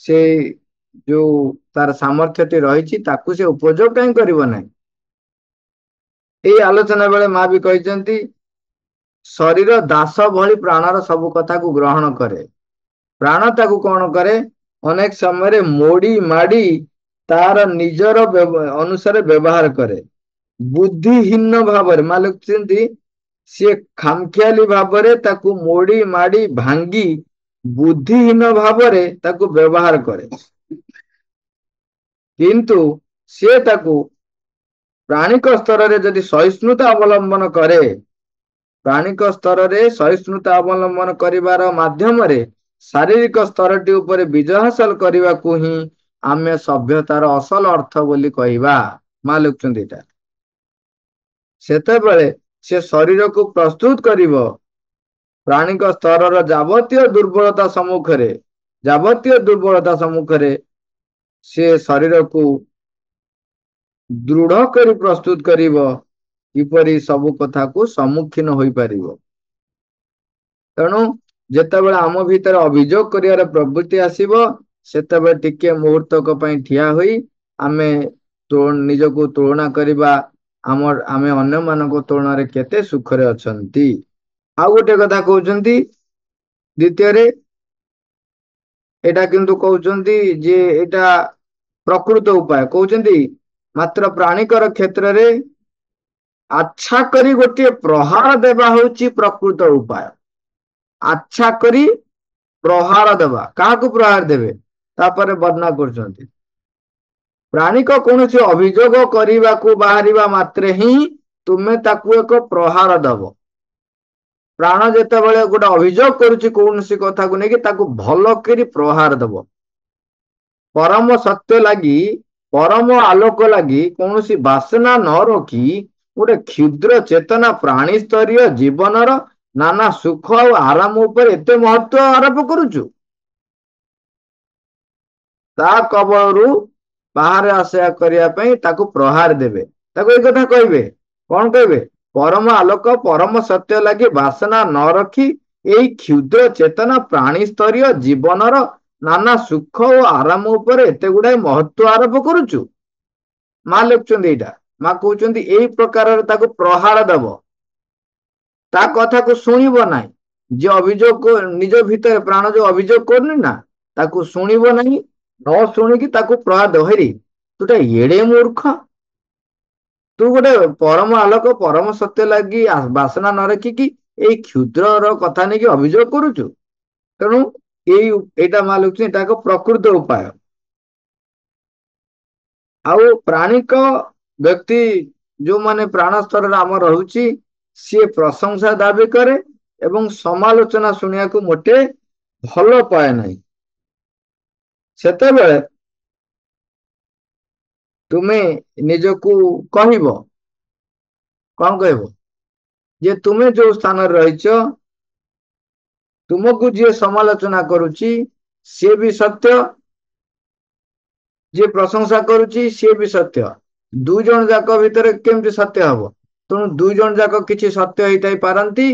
ସେ ଯୋଉ ତାର ସାମର୍ଥ୍ୟଟି ରହିଛି ତାକୁ ସେ ଉପଯୋଗ କାହିଁ କରିବ ନାହିଁ ଏଇ ଆଲୋଚନା ବେଳେ ମା ବି କହିଛନ୍ତି ଶରୀର ଦାସ ଭଳି ପ୍ରାଣର ସବୁ କଥାକୁ ଗ୍ରହଣ କରେ ପ୍ରାଣ ତାକୁ କଣ କରେ ଅନେକ ସମୟରେ ମୋଡି ମାଡି ତାର ନିଜର ଅନୁସାରେ ବ୍ୟବହାର କରେ ବୁଦ୍ଧିହୀନ ଭାବରେ ମା ଲେଖୁଛନ୍ତି ସିଏ ଖାମଖିଆଲି ଭାବରେ ତାକୁ ମୋଡି ମାଡି ଭାଙ୍ଗି ବୁଦ୍ଧିହୀନ ଭାବରେ ତାକୁ ବ୍ୟବହାର କରେ କିନ୍ତୁ ସିଏ ତାକୁ ପ୍ରାଣୀଙ୍କ ସ୍ତରରେ ଯଦି ସହିଷ୍ଣୁତା ଅବଲମ୍ବନ କରେ ପ୍ରାଣୀଙ୍କ ସ୍ତରରେ ସହିଷ୍ଣୁତା ଅବଲମ୍ବନ କରିବାର ମାଧ୍ୟମରେ ଶାରୀରିକ ସ୍ତରଟି ଉପରେ ବିଜୟ ହାସଲ କରିବାକୁ ହିଁ ଆମେ ସଭ୍ୟତାର ଅସଲ ଅର୍ଥ ବୋଲି କହିବା ମା ଲେଖୁଛନ୍ତି ଏଇଟା ସେତେବେଳେ ସେ ଶରୀରକୁ ପ୍ରସ୍ତୁତ କରିବ ପ୍ରାଣୀଙ୍କ ସ୍ତରର ଯାବତୀୟ ଦୁର୍ବଳତା ସମ୍ମୁଖରେ ଯାବତୀୟ ଦୁର୍ବଳତା ସମ୍ମୁଖରେ ସେ ଶରୀରକୁ ଦୃଢ଼ କରି ପ୍ରସ୍ତୁତ କରିବ କିପରି ସବୁ କଥାକୁ ସମ୍ମୁଖୀନ ହୋଇପାରିବ ତେଣୁ ଯେତେବେଳେ ଆମ ଭିତରେ ଅଭିଯୋଗ କରିବାର ପ୍ରବୃତ୍ତି ଆସିବ ସେତେବେଳେ ଟିକେ ମୁହୂର୍ତ୍ତକ ପାଇଁ ଠିଆ ହୋଇ ଆମେ ନିଜକୁ ତୁଳନା କରିବା ଆମ ଆମେ ଅନ୍ୟମାନଙ୍କ ତୁଳନାରେ କେତେ ସୁଖରେ ଅଛନ୍ତି ଆଉ ଗୋଟେ କଥା କହୁଛନ୍ତି ଦ୍ୱିତୀୟରେ ଏଇଟା କିନ୍ତୁ କହୁଛନ୍ତି ଯେ ଏଇଟା ପ୍ରକୃତ ଉପାୟ କହୁଛନ୍ତି ମାତ୍ର ପ୍ରାଣୀଙ୍କର କ୍ଷେତ୍ରରେ ଆଚ୍ଛା କରି ଗୋଟିଏ ପ୍ରହାର ଦେବା ହଉଛି ପ୍ରକୃତ ଉପାୟ ଆଚ୍ଛା କରି ପ୍ରହାର ଦେବା କାହାକୁ ପ୍ରହାର ଦେବେ ତାପରେ ବର୍ଣ୍ଣା କରୁଛନ୍ତି ପ୍ରାଣୀଙ୍କ କୌଣସି ଅଭିଯୋଗ କରିବାକୁ ବାହାରିବା ମାତ୍ରେ ହିଁ ତୁମେ ତାକୁ ଏକ ପ୍ରହାର ଦବ ପ୍ରାଣ ଯେତେବେଳେ ଗୋଟେ ଅଭିଯୋଗ କରୁଛି କୌଣସି କଥାକୁ ନେଇକି ତାକୁ ଭଲ କରି ପ୍ରହାର ଦବ ପରମ ସତ୍ୟ ଲାଗି ପରମ ଆଲୋକ ଲାଗି କୌଣସି ବାସନା ନ ରଖି ଗୋଟେ କ୍ଷୁଦ୍ର ଚେତନା ପ୍ରାଣୀ ସ୍ତରୀୟ ଜୀବନର ନାନା ସୁଖ ଆଉ ଆରାମ ଉପରେ ଏତେ ମହତ୍ଵ ଆରୋପ କରୁଛୁ ତା କବଳରୁ ବାହାରେ ଆସିବା କରିବା ପାଇଁ ତାକୁ ପ୍ରହାର ଦେବେ ତାକୁ ଏ କଥା କହିବେ କଣ କହିବେ ପରମ ଆଲୋକ ପରମ ସତ୍ୟ ଲାଗି ବାସନା ନ ରଖି ଏଇ କ୍ଷୁଦ୍ର ଚେତନା ପ୍ରାଣୀ ସ୍ତରୀୟ ଜୀବନର ନାନା ସୁଖ ଓ ଆରାମ ଉପରେ ଏତେ ଗୁଡାଏ ମହତ୍ଵ ଆରୋପ କରୁଛୁ ମା ଲେଖୁଛନ୍ତି ଏଇଟା ମା କହୁଛନ୍ତି ଏଇ ପ୍ରକାରରେ ତାକୁ ପ୍ରହାର ଦେବ ତା କଥାକୁ ଶୁଣିବ ନାହିଁ ଯେ ଅଭିଯୋଗ ନିଜ ଭିତରେ ପ୍ରାଣ ଯୋଉ ଅଭିଯୋଗ କରୁନି ନା ତାକୁ ଶୁଣିବ ନାହିଁ ନ ଶୁଣିକି ତାକୁ ପ୍ରହାର ଦେବ ହେରି ତୁଟା ଏଡ଼େ ମୂର୍ଖ ତୁ ଗୋଟେ ପରମ ଆଲୋକ ପରମ ସତ୍ୟ ଲାଗି ବାସନା ନ ରଖିକି ଏଇ କ୍ଷୁଦ୍ରର କଥା ନେଇକି ଅଭିଯୋଗ କରୁଛୁ ତେଣୁ ଏଇ ଏଇଟା ମା ଲକ୍ଷ୍ମୀ ଏଟା ଏକ ପ୍ରକୃତ ଉପାୟ ଆଉ ପ୍ରାଣୀଙ୍କ ବ୍ୟକ୍ତି ଯୋଉମାନେ ପ୍ରାଣ ସ୍ତରରେ ଆମ ରହୁଛି ସିଏ ପ୍ରଶଂସା ଦାବି କରେ ଏବଂ ସମାଲୋଚନା ଶୁଣିବାକୁ ମୋଟେ ଭଲ ପାଏ ନାହିଁ ସେତେବେଳେ ତୁମେ ନିଜକୁ କହିବ କଣ କହିବ ଯେ ତୁମେ ଯୋଉ ସ୍ଥାନରେ ରହିଛ ତୁମକୁ ଯିଏ ସମାଲୋଚନା କରୁଛି ସିଏ ବି ସତ୍ୟ ଯିଏ ପ୍ରଶଂସା କରୁଛି ସିଏ ବି ସତ୍ୟ ଦୁଇ ଜଣ ଯାକ ଭିତରେ କେମିତି ସତ୍ୟ ହବ ତେଣୁ ଦୁଇ ଜଣ ଯାକ କିଛି ସତ୍ୟ ହେଇଥାଇ ପାରନ୍ତି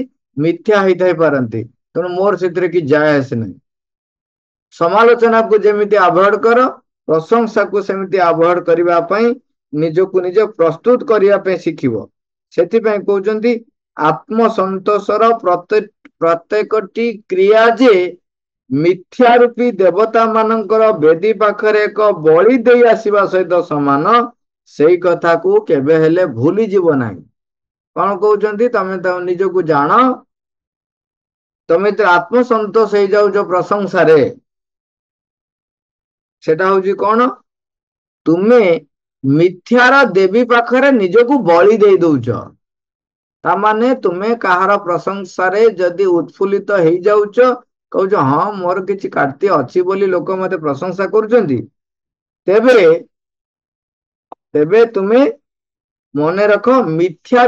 ମିଥ୍ୟା ହେଇଥାଇ ପାରନ୍ତି ତେଣୁ ମୋର ସେଥିରେ କି ଯାଏ ଆସେ ନାହିଁ ସମାଲୋଚନାକୁ ଯେମିତି ଆଭଏଡ୍ କର ପ୍ରଶଂସାକୁ ସେମିତି ଆଭଏଡ୍ କରିବା ପାଇଁ ନିଜକୁ ନିଜ ପ୍ରସ୍ତୁତ କରିବା ପାଇଁ ଶିଖିବ ସେଥିପାଇଁ କହୁଛନ୍ତି ଆତ୍ମସନ୍ତୋଷର ପ୍ରତ୍ୟେକଟି କ୍ରିୟା ଯେ ମିଥ୍ୟା ରୂପୀ ଦେବତା ମାନଙ୍କର ବେଦୀ ପାଖରେ ଏକ ବଳି ଦେଇ ଆସିବା ସହିତ ସମାନ ସେଇ କଥାକୁ କେବେ ହେଲେ ଭୁଲି ଯିବ ନାହିଁ କଣ କହୁଛନ୍ତି ତମେ ତ ନିଜକୁ ଜାଣ ତମେ ତ ଆତ୍ମସନ୍ତୋଷ ହେଇଯାଉଛ ପ୍ରଶଂସାରେ ସେଟା ହଉଛି କଣ ତୁମେ ମିଥ୍ୟାର ଦେବୀ ପାଖରେ ନିଜକୁ ବଳି ଦେଇ ଦଉଛ ତା ମାନେ ତୁମେ କାହାର ପ୍ରଶଂସାରେ ଯଦି ଉତ୍ଫୁଲ୍ଲିତ ହେଇଯାଉଛ କହୁଛ ହଁ ମୋର କିଛି କାର୍ତ୍ତି ଅଛି ବୋଲି ଲୋକ ମତେ ପ୍ରଶଂସା କରୁଛନ୍ତି ତେବେ ତେବେ ତୁମେ ମନେ ରଖ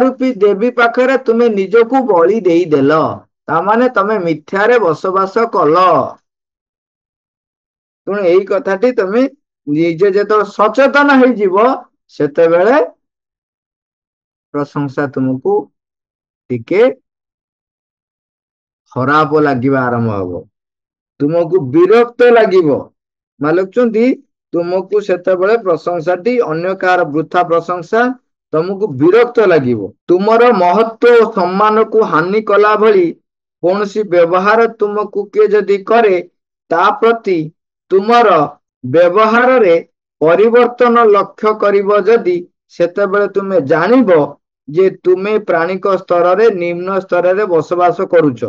ରୂପୀ ଦେବୀ ପାଖରେ ତୁମେ ନିଜକୁ ବଳି ଦେଇଦେଲ ତା ମାନେ ତମେ ମିଥ୍ୟାରେ ବସବାସ କଲ ତେଣୁ ଏଇ କଥାଟି ତୁମେ ନିଜେ ଯେତେବେଳେ ସଚେତନ ହେଇଯିବ ସେତେବେଳେ ପ୍ରଶଂସା ତୁମକୁ ଟିକେ ଖରାପ ଲାଗିବା ଆରମ୍ଭ ହବ ତୁମକୁ ବିରକ୍ତ ଲାଗିବ ମାଲିକଛନ୍ତି ତୁମକୁ ସେତେବେଳେ ପ୍ରଶଂସାଟି ଅନ୍ୟ କାହାର ବୃଥା ପ୍ରଶଂସା ତମକୁ ବିରକ୍ତ ଲାଗିବ ତୁମର ମହତ୍ଵ ଓ ସମ୍ମାନକୁ ହାନି କଲା ଭଳି କୌଣସି ବ୍ୟବହାର ତୁମକୁ କିଏ ଯଦି କରେ ତା ପ୍ରତି ତୁମର ବ୍ୟବହାରରେ ପରିବର୍ତ୍ତନ ଲକ୍ଷ୍ୟ କରିବ ଯଦି ସେତେବେଳେ ତୁମେ ଜାଣିବ ଯେ ତୁମେ ପ୍ରାଣୀଙ୍କ ସ୍ତରରେ ନିମ୍ନ ସ୍ତରରେ ବସବାସ କରୁଛ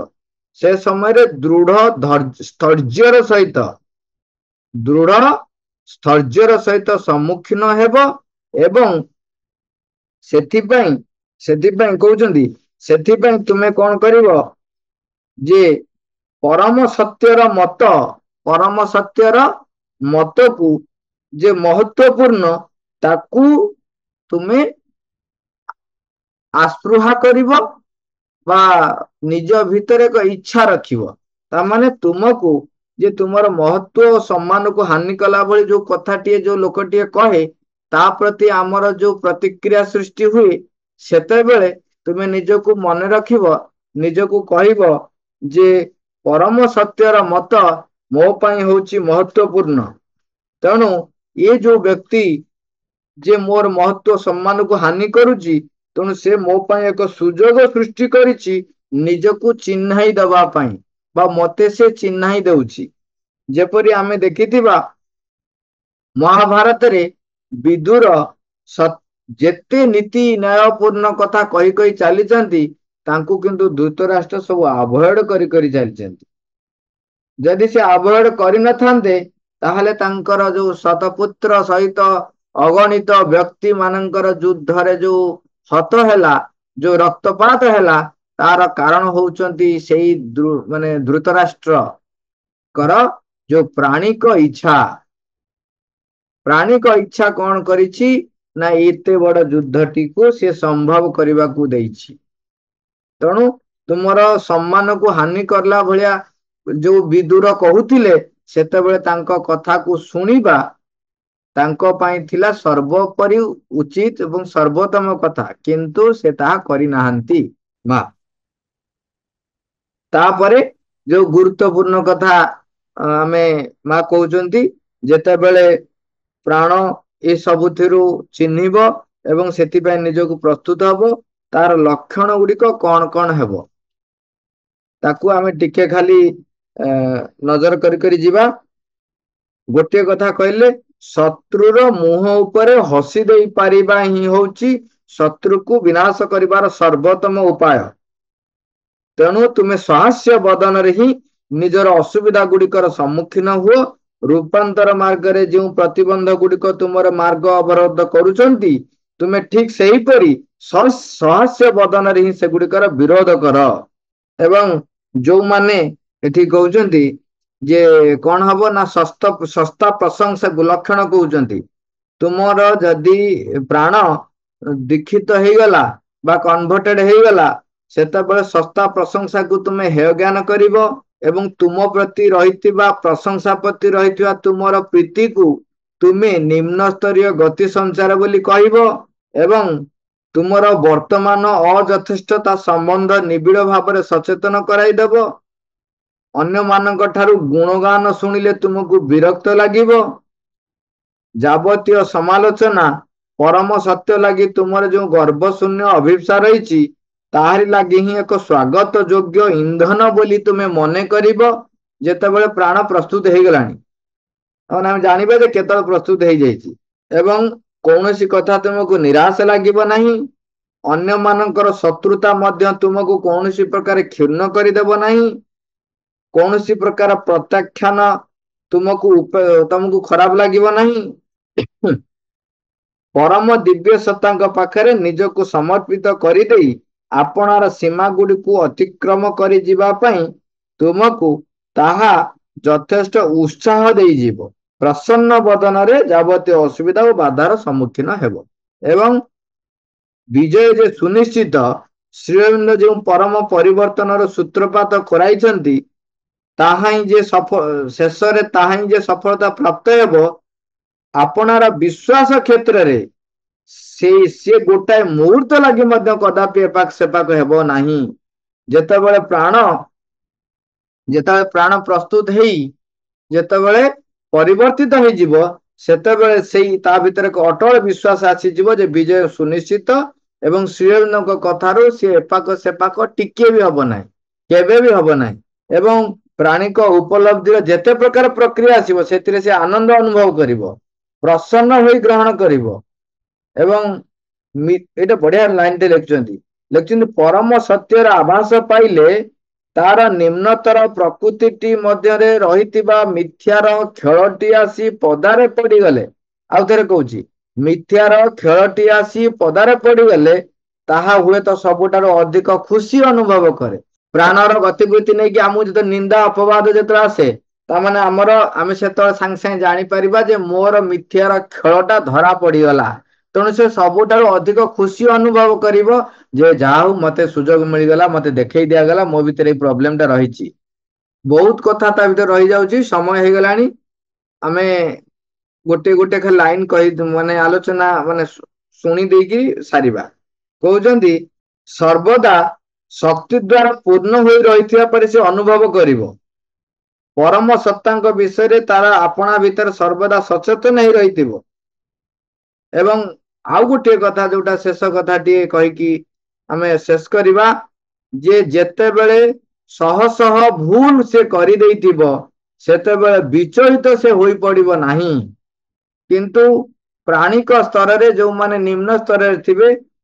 ସେ ସମୟରେ ଦୃଢ଼ ସ୍ଥର୍ଯ୍ୟର ସହିତ ଦୃଢ଼ ସ୍ଥର୍ଯ୍ୟର ସହିତ ସମ୍ମୁଖୀନ ହେବ ଏବଂ ସେଥିପାଇଁ ସେଥିପାଇଁ କହୁଛନ୍ତି ସେଥିପାଇଁ ତୁମେ କଣ କରିବ ଯେ ପରମ ସତ୍ୟର ମତ ପରମ ସତ୍ୟର ମତକୁ ଯେ ମହତ୍ଵପୂର୍ଣ୍ଣ ତାକୁ ତୁମେ ଆସ୍ପୃହା କରିବ ବା ନିଜ ଭିତରେ ଏକ ଇଚ୍ଛା ରଖିବ ତା ମାନେ ତୁମକୁ ଯେ ତୁମର ମହତ୍ଵ ଓ ସମ୍ମାନକୁ ହାନି କଲା ଭଳି ଯୋଉ କଥାଟିଏ ଯୋଉ ଲୋକଟିଏ କହେ ତା ପ୍ରତି ଆମର ଯୋଉ ପ୍ରତିକ୍ରିୟା ସୃଷ୍ଟି ହୁଏ ସେତେବେଳେ ତୁମେ ନିଜକୁ ମନେ ରଖିବ ନିଜକୁ କହିବ ଯେ ପରମ ସତ୍ୟର ମତ ମୋ ପାଇଁ ହଉଛି ମହତ୍ଵପୂର୍ଣ୍ଣ ତେଣୁ ଇଏ ଯୋଉ ବ୍ୟକ୍ତି ଯେ ମୋର ମହତ୍ଵ ସମ୍ମାନକୁ ହାନି କରୁଛି ତେଣୁ ସେ ମୋ ପାଇଁ ଏକ ସୁଯୋଗ ସୃଷ୍ଟି କରିଛି ନିଜକୁ ଚିହ୍ନାଇ ଦବା ପାଇଁ ବା ମତେ ସେ ଚିହ୍ନାଇ ଦେଉଛି ଯେପରି ଆମେ ଦେଖିଥିବା ମହାଭାରତରେ ବିଦୁର ଯେତେ ନୀତି ନ୍ୟାୟ ପୂର୍ଣ୍ଣ କଥା କହି କହି ଚାଲିଛନ୍ତି ତାଙ୍କୁ କିନ୍ତୁ ରାଷ୍ଟ୍ର ସବୁ ଆଭଏଡ କରି କରି ଚାଲିଛନ୍ତି ଯଦି ସେ ଆଭଏଡ କରିନଥାନ୍ତେ ତାହେଲେ ତାଙ୍କର ଯୋଉ ସତପୁତ୍ର ସହିତ ଅଗଣିତ ବ୍ୟକ୍ତି ମାନଙ୍କର ଯୁଦ୍ଧରେ ଯୋଉ ସତ ହେଲା ଯୋଉ ରକ୍ତପାତ ହେଲା ତାର କାରଣ ହଉଛନ୍ତି ସେଇ ମାନେ ଧୃତ ଧୃତରାଷ୍ଟ୍ରର ଯୋଉ ପ୍ରାଣୀଙ୍କ ଇଚ୍ଛା ପ୍ରାଣୀଙ୍କ ଇଚ୍ଛା କଣ କରିଛି ନା ଏତେ ବଡ ଯୁଦ୍ଧଟିକୁ ସେ ସମ୍ଭବ କରିବାକୁ ଦେଇଛି ତେଣୁ ତୁମର ସମ୍ମାନକୁ ହାନି କଲା ଭଳିଆ ଯୋଉ ବିଦୁର କହୁଥିଲେ ସେତେବେଳେ ତାଙ୍କ କଥାକୁ ଶୁଣିବା ତାଙ୍କ ପାଇଁ ଥିଲା ସର୍ବୋପରି ଉଚିତ ଏବଂ ସର୍ବୋତ୍ତମ କଥା କିନ୍ତୁ ସେ ତାହା କରିନାହାନ୍ତି ମା ତାପରେ ଯୋଉ ଗୁରୁତ୍ୱପୂର୍ଣ୍ଣ କଥା ଆମେ ମା କହୁଛନ୍ତି ଯେତେବେଳେ ପ୍ରାଣ ଏସବୁଥିରୁ ଚିହ୍ନିବ ଏବଂ ସେଥିପାଇଁ ନିଜକୁ ପ୍ରସ୍ତୁତ ହବ ତାର ଲକ୍ଷଣ ଗୁଡିକ କଣ କଣ ହେବ ତାକୁ ଆମେ ଟିକେ ଖାଲି ନଜର କରି କରି ଯିବା ଗୋଟିଏ କଥା କହିଲେ ଶତ୍ରୁର ମୁହଁ ଉପରେ ହସି ଦେଇପାରିବା ହିଁ ହଉଛି ଶତ୍ରୁକୁ ବିନାଶ କରିବାର ସର୍ବୋତ୍ତମ ଉପାୟ ତେଣୁ ତୁମେ ସହାସ୍ୟ ବଦନରେ ହିଁ ନିଜର ଅସୁବିଧା ଗୁଡିକର ସମ୍ମୁଖୀନ ହୁଅ ରୂପାନ୍ତର ମାର୍ଗରେ ଯେଉଁ ପ୍ରତିବନ୍ଧ ଗୁଡିକ ତୁମର ମାର୍ଗ ଅବରୋଧ କରୁଛନ୍ତି ତୁମେ ଠିକ ସେହିପରି ସହାସ୍ୟ ବଦନରେ ହିଁ ସେଗୁଡିକର ବିରୋଧ କର ଏବଂ ଯୋଉମାନେ ଏଠି କହୁଛନ୍ତି ଯେ କଣ ହବ ନା ଶସ୍ତା ପ୍ରଶଂସା ଗୁଲକ୍ଷଣ କହୁଛନ୍ତି ତୁମର ଯଦି ପ୍ରାଣ ଦୀକ୍ଷିତ ହେଇଗଲା ବା କନଭର୍ଟେଡ ହେଇଗଲା ସେତେବେଳେ ଶସ୍ତା ପ୍ରଶଂସାକୁ ତୁମେ ହେୟ ଜ୍ଞାନ କରିବ ଏବଂ ତୁମ ପ୍ରତି ରହିଥିବା ପ୍ରଶଂସା ପ୍ରତି ରହିଥିବା ତୁମର ପ୍ରୀତିକୁ ତୁମେ ନିମ୍ନସ୍ତରୀୟ ଗତି ସଞ୍ଚାର ବୋଲି କହିବ ଏବଂ ତୁମର ବର୍ତ୍ତମାନ ଅଯଥେଷ୍ଟତା ସମ୍ବନ୍ଧ ନିବିଡ଼ ଭାବରେ ସଚେତନ କରାଇଦେବ ଅନ୍ୟମାନଙ୍କ ଠାରୁ ଗୁଣଗାନ ଶୁଣିଲେ ତୁମକୁ ବିରକ୍ତ ଲାଗିବ ଯାବତୀୟ ସମାଲୋଚନା ପରମ ସତ୍ୟ ଲାଗି ତୁମର ଯେଉଁ ଗର୍ଭଶୂନ୍ୟ ଅଭିପ୍ସା ରହିଛି ତାହାରି ଲାଗି ହିଁ ଏକ ସ୍ଵାଗତ ଯୋଗ୍ୟ ଇନ୍ଧନ ବୋଲି ତୁମେ ମନେ କରିବ ଯେତେବେଳେ ପ୍ରାଣ ପ୍ରସ୍ତୁତ ହେଇଗଲାଣି ତାହେଲେ ଆମେ ଜାଣିବା ଯେ କେତେବେଳେ ପ୍ରସ୍ତୁତ ହେଇଯାଇଛି ଏବଂ କୌଣସି କଥା ତୁମକୁ ନିରାଶ ଲାଗିବ ନାହିଁ ଅନ୍ୟମାନଙ୍କର ଶତ୍ରୁତା ମଧ୍ୟ ତୁମକୁ କୌଣସି ପ୍ରକାର କ୍ଷୁର୍ଣ୍ଣ କରିଦେବ ନାହିଁ କୌଣସି ପ୍ରକାର ପ୍ରତ୍ୟାଖ୍ୟାନ ତୁମକୁ ତମକୁ ଖରାପ ଲାଗିବ ନାହିଁ ପରମ ଦିବ୍ୟ ସତ୍ତାଙ୍କ ପାଖରେ ନିଜକୁ ସମର୍ପିତ କରିଦେଇ ଆପଣାର ସୀମା ଗୁଡିକୁ ଅତିକ୍ରମ କରିଯିବା ପାଇଁ ତୁମକୁ ତାହା ଯଥେଷ୍ଟ ଉତ୍ସାହ ଦେଇଯିବ ପ୍ରସନ୍ନ ବଦନରେ ଯାବତୀୟ ଅସୁବିଧା ଓ ବାଧାର ସମ୍ମୁଖୀନ ହେବ ଏବଂ ବିଜୟ ଯେ ସୁନିଶ୍ଚିତ ଶ୍ରୀଅରବିନ୍ଦ ଯେଉଁ ପରମ ପରିବର୍ତ୍ତନର ସୂତ୍ରପାତ କରାଇଛନ୍ତି ତାହା ହିଁ ଯେ ସଫଳ ଶେଷରେ ତାହା ହିଁ ଯେ ସଫଳତା ପ୍ରାପ୍ତ ହେବ ଆପଣଙ୍କର ବିଶ୍ୱାସ କ୍ଷେତ୍ରରେ ସେ ସେ ଗୋଟାଏ ମୁହୂର୍ତ୍ତ ଲାଗି ମଧ୍ୟ କଦାପି ଏପାଖ ସେପାଖ ହେବ ନାହିଁ ଯେତେବେଳେ ପ୍ରାଣ ଯେତେବେଳେ ପ୍ରାଣ ପ୍ରସ୍ତୁତ ହେଇ ଯେତେବେଳେ ପରିବର୍ତ୍ତିତ ହେଇଯିବ ସେତେବେଳେ ସେଇ ତା ଭିତରେ ଏକ ଅଟଳ ବିଶ୍ୱାସ ଆସିଯିବ ଯେ ବିଜୟ ସୁନିଶ୍ଚିତ ଏବଂ ଶ୍ରୀରବିନ୍ଦଙ୍କ କଥାରୁ ସିଏ ଏପାଖ ସେପାଖ ଟିକିଏ ବି ହବ ନାହିଁ କେବେ ବି ହବ ନାହିଁ ଏବଂ ପ୍ରାଣୀଙ୍କ ଉପଲବ୍ଧିର ଯେତେ ପ୍ରକାର ପ୍ରକ୍ରିୟା ଆସିବ ସେଥିରେ ସେ ଆନନ୍ଦ ଅନୁଭବ କରିବ ପ୍ରସନ୍ନ ହୋଇ ଗ୍ରହଣ କରିବ ଏବଂ ଏଇଟା ବଢିଆ ଲାଇନଟେ ଲେଖିଛନ୍ତି ଲେଖିଛନ୍ତି ପରମ ସତ୍ୟର ଆଭାସ ପାଇଲେ ତାର ନିମ୍ନତର ପ୍ରକୃତିଟି ମଧ୍ୟରେ ରହିଥିବା ମିଥ୍ୟାର କ୍ଷଳଟି ଆସି ପଦାରେ ପଡ଼ିଗଲେ ଆଉ ଥରେ କହୁଛି ମିଥ୍ୟାର କ୍ଷଳଟି ଆସି ପଦାରେ ପଡ଼ିଗଲେ ତାହା ହୁଏତ ସବୁଠାରୁ ଅଧିକ ଖୁସି ଅନୁଭବ କରେ ପ୍ରାଣର ଗତିବୃତ୍ତି ନେଇକି ଆମକୁ ଯେତେବେଳେ ନିନ୍ଦା ଅପବାଦ ଯେତେବେଳେ ଆସେ ତା ମାନେ ଆମର ଆମେ ସେତେବେଳେ ସାଙ୍ଗେ ସାଙ୍ଗେ ଜାଣିପାରିବା ଯେ ମୋର ମିଥ୍ୟାର ଖେଳଟା ଧରା ପଡିଗଲା ତେଣୁ ସେ ସବୁଠାରୁ ଅଧିକ ଖୁସି ଅନୁଭବ କରିବ ଯେ ଯାହା ହଉ ମତେ ସୁଯୋଗ ମିଳିଗଲା ମତେ ଦେଖେଇ ଦିଆଗଲା ମୋ ଭିତରେ ଏଇ ପ୍ରୋବ୍ଲେମଟା ରହିଛି ବହୁତ କଥା ତା ଭିତରେ ରହିଯାଉଛି ସମୟ ହେଇଗଲାଣି ଆମେ ଗୋଟେ ଗୋଟେ ଖାଲି ଲାଇନ କହି ମାନେ ଆଲୋଚନା ମାନେ ଶୁଣି ଦେଇକି ସାରିବା କହୁଛନ୍ତି ସର୍ବଦା ଶକ୍ତି ଦ୍ୱାରା ପୂର୍ଣ୍ଣ ହୋଇ ରହିଥିବା ପରି ସେ ଅନୁଭବ କରିବ ପରମ ସତ୍ତାଙ୍କ ବିଷୟରେ ତାର ଆପଣା ଭିତରେ ସର୍ବଦା ସଚେତନ ହେଇ ରହିଥିବ ଏବଂ ଆଉ ଗୋଟିଏ କଥା ଯୋଉଟା ଶେଷ କଥାଟିଏ କହିକି ଆମେ ଶେଷ କରିବା ଯେ ଯେତେବେଳେ ଶହ ଶହ ଭୁଲ ସେ କରିଦେଇଥିବ ସେତେବେଳେ ବିଚଳିତ ସେ ହୋଇପଡ଼ିବ ନାହିଁ କିନ୍ତୁ ପ୍ରାଣୀଙ୍କ ସ୍ତରରେ ଯେଉଁମାନେ ନିମ୍ନ ସ୍ତରରେ ଥିବେ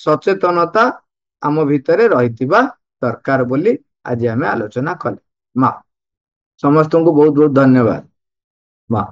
ସଚେତନତା ଆମ ଭିତରେ ରହିଥିବା ଦରକାର ବୋଲି ଆଜି ଆମେ ଆଲୋଚନା କଲେ ମା ସମସ୍ତଙ୍କୁ ବହୁତ ବହୁତ ଧନ୍ୟବାଦ ମା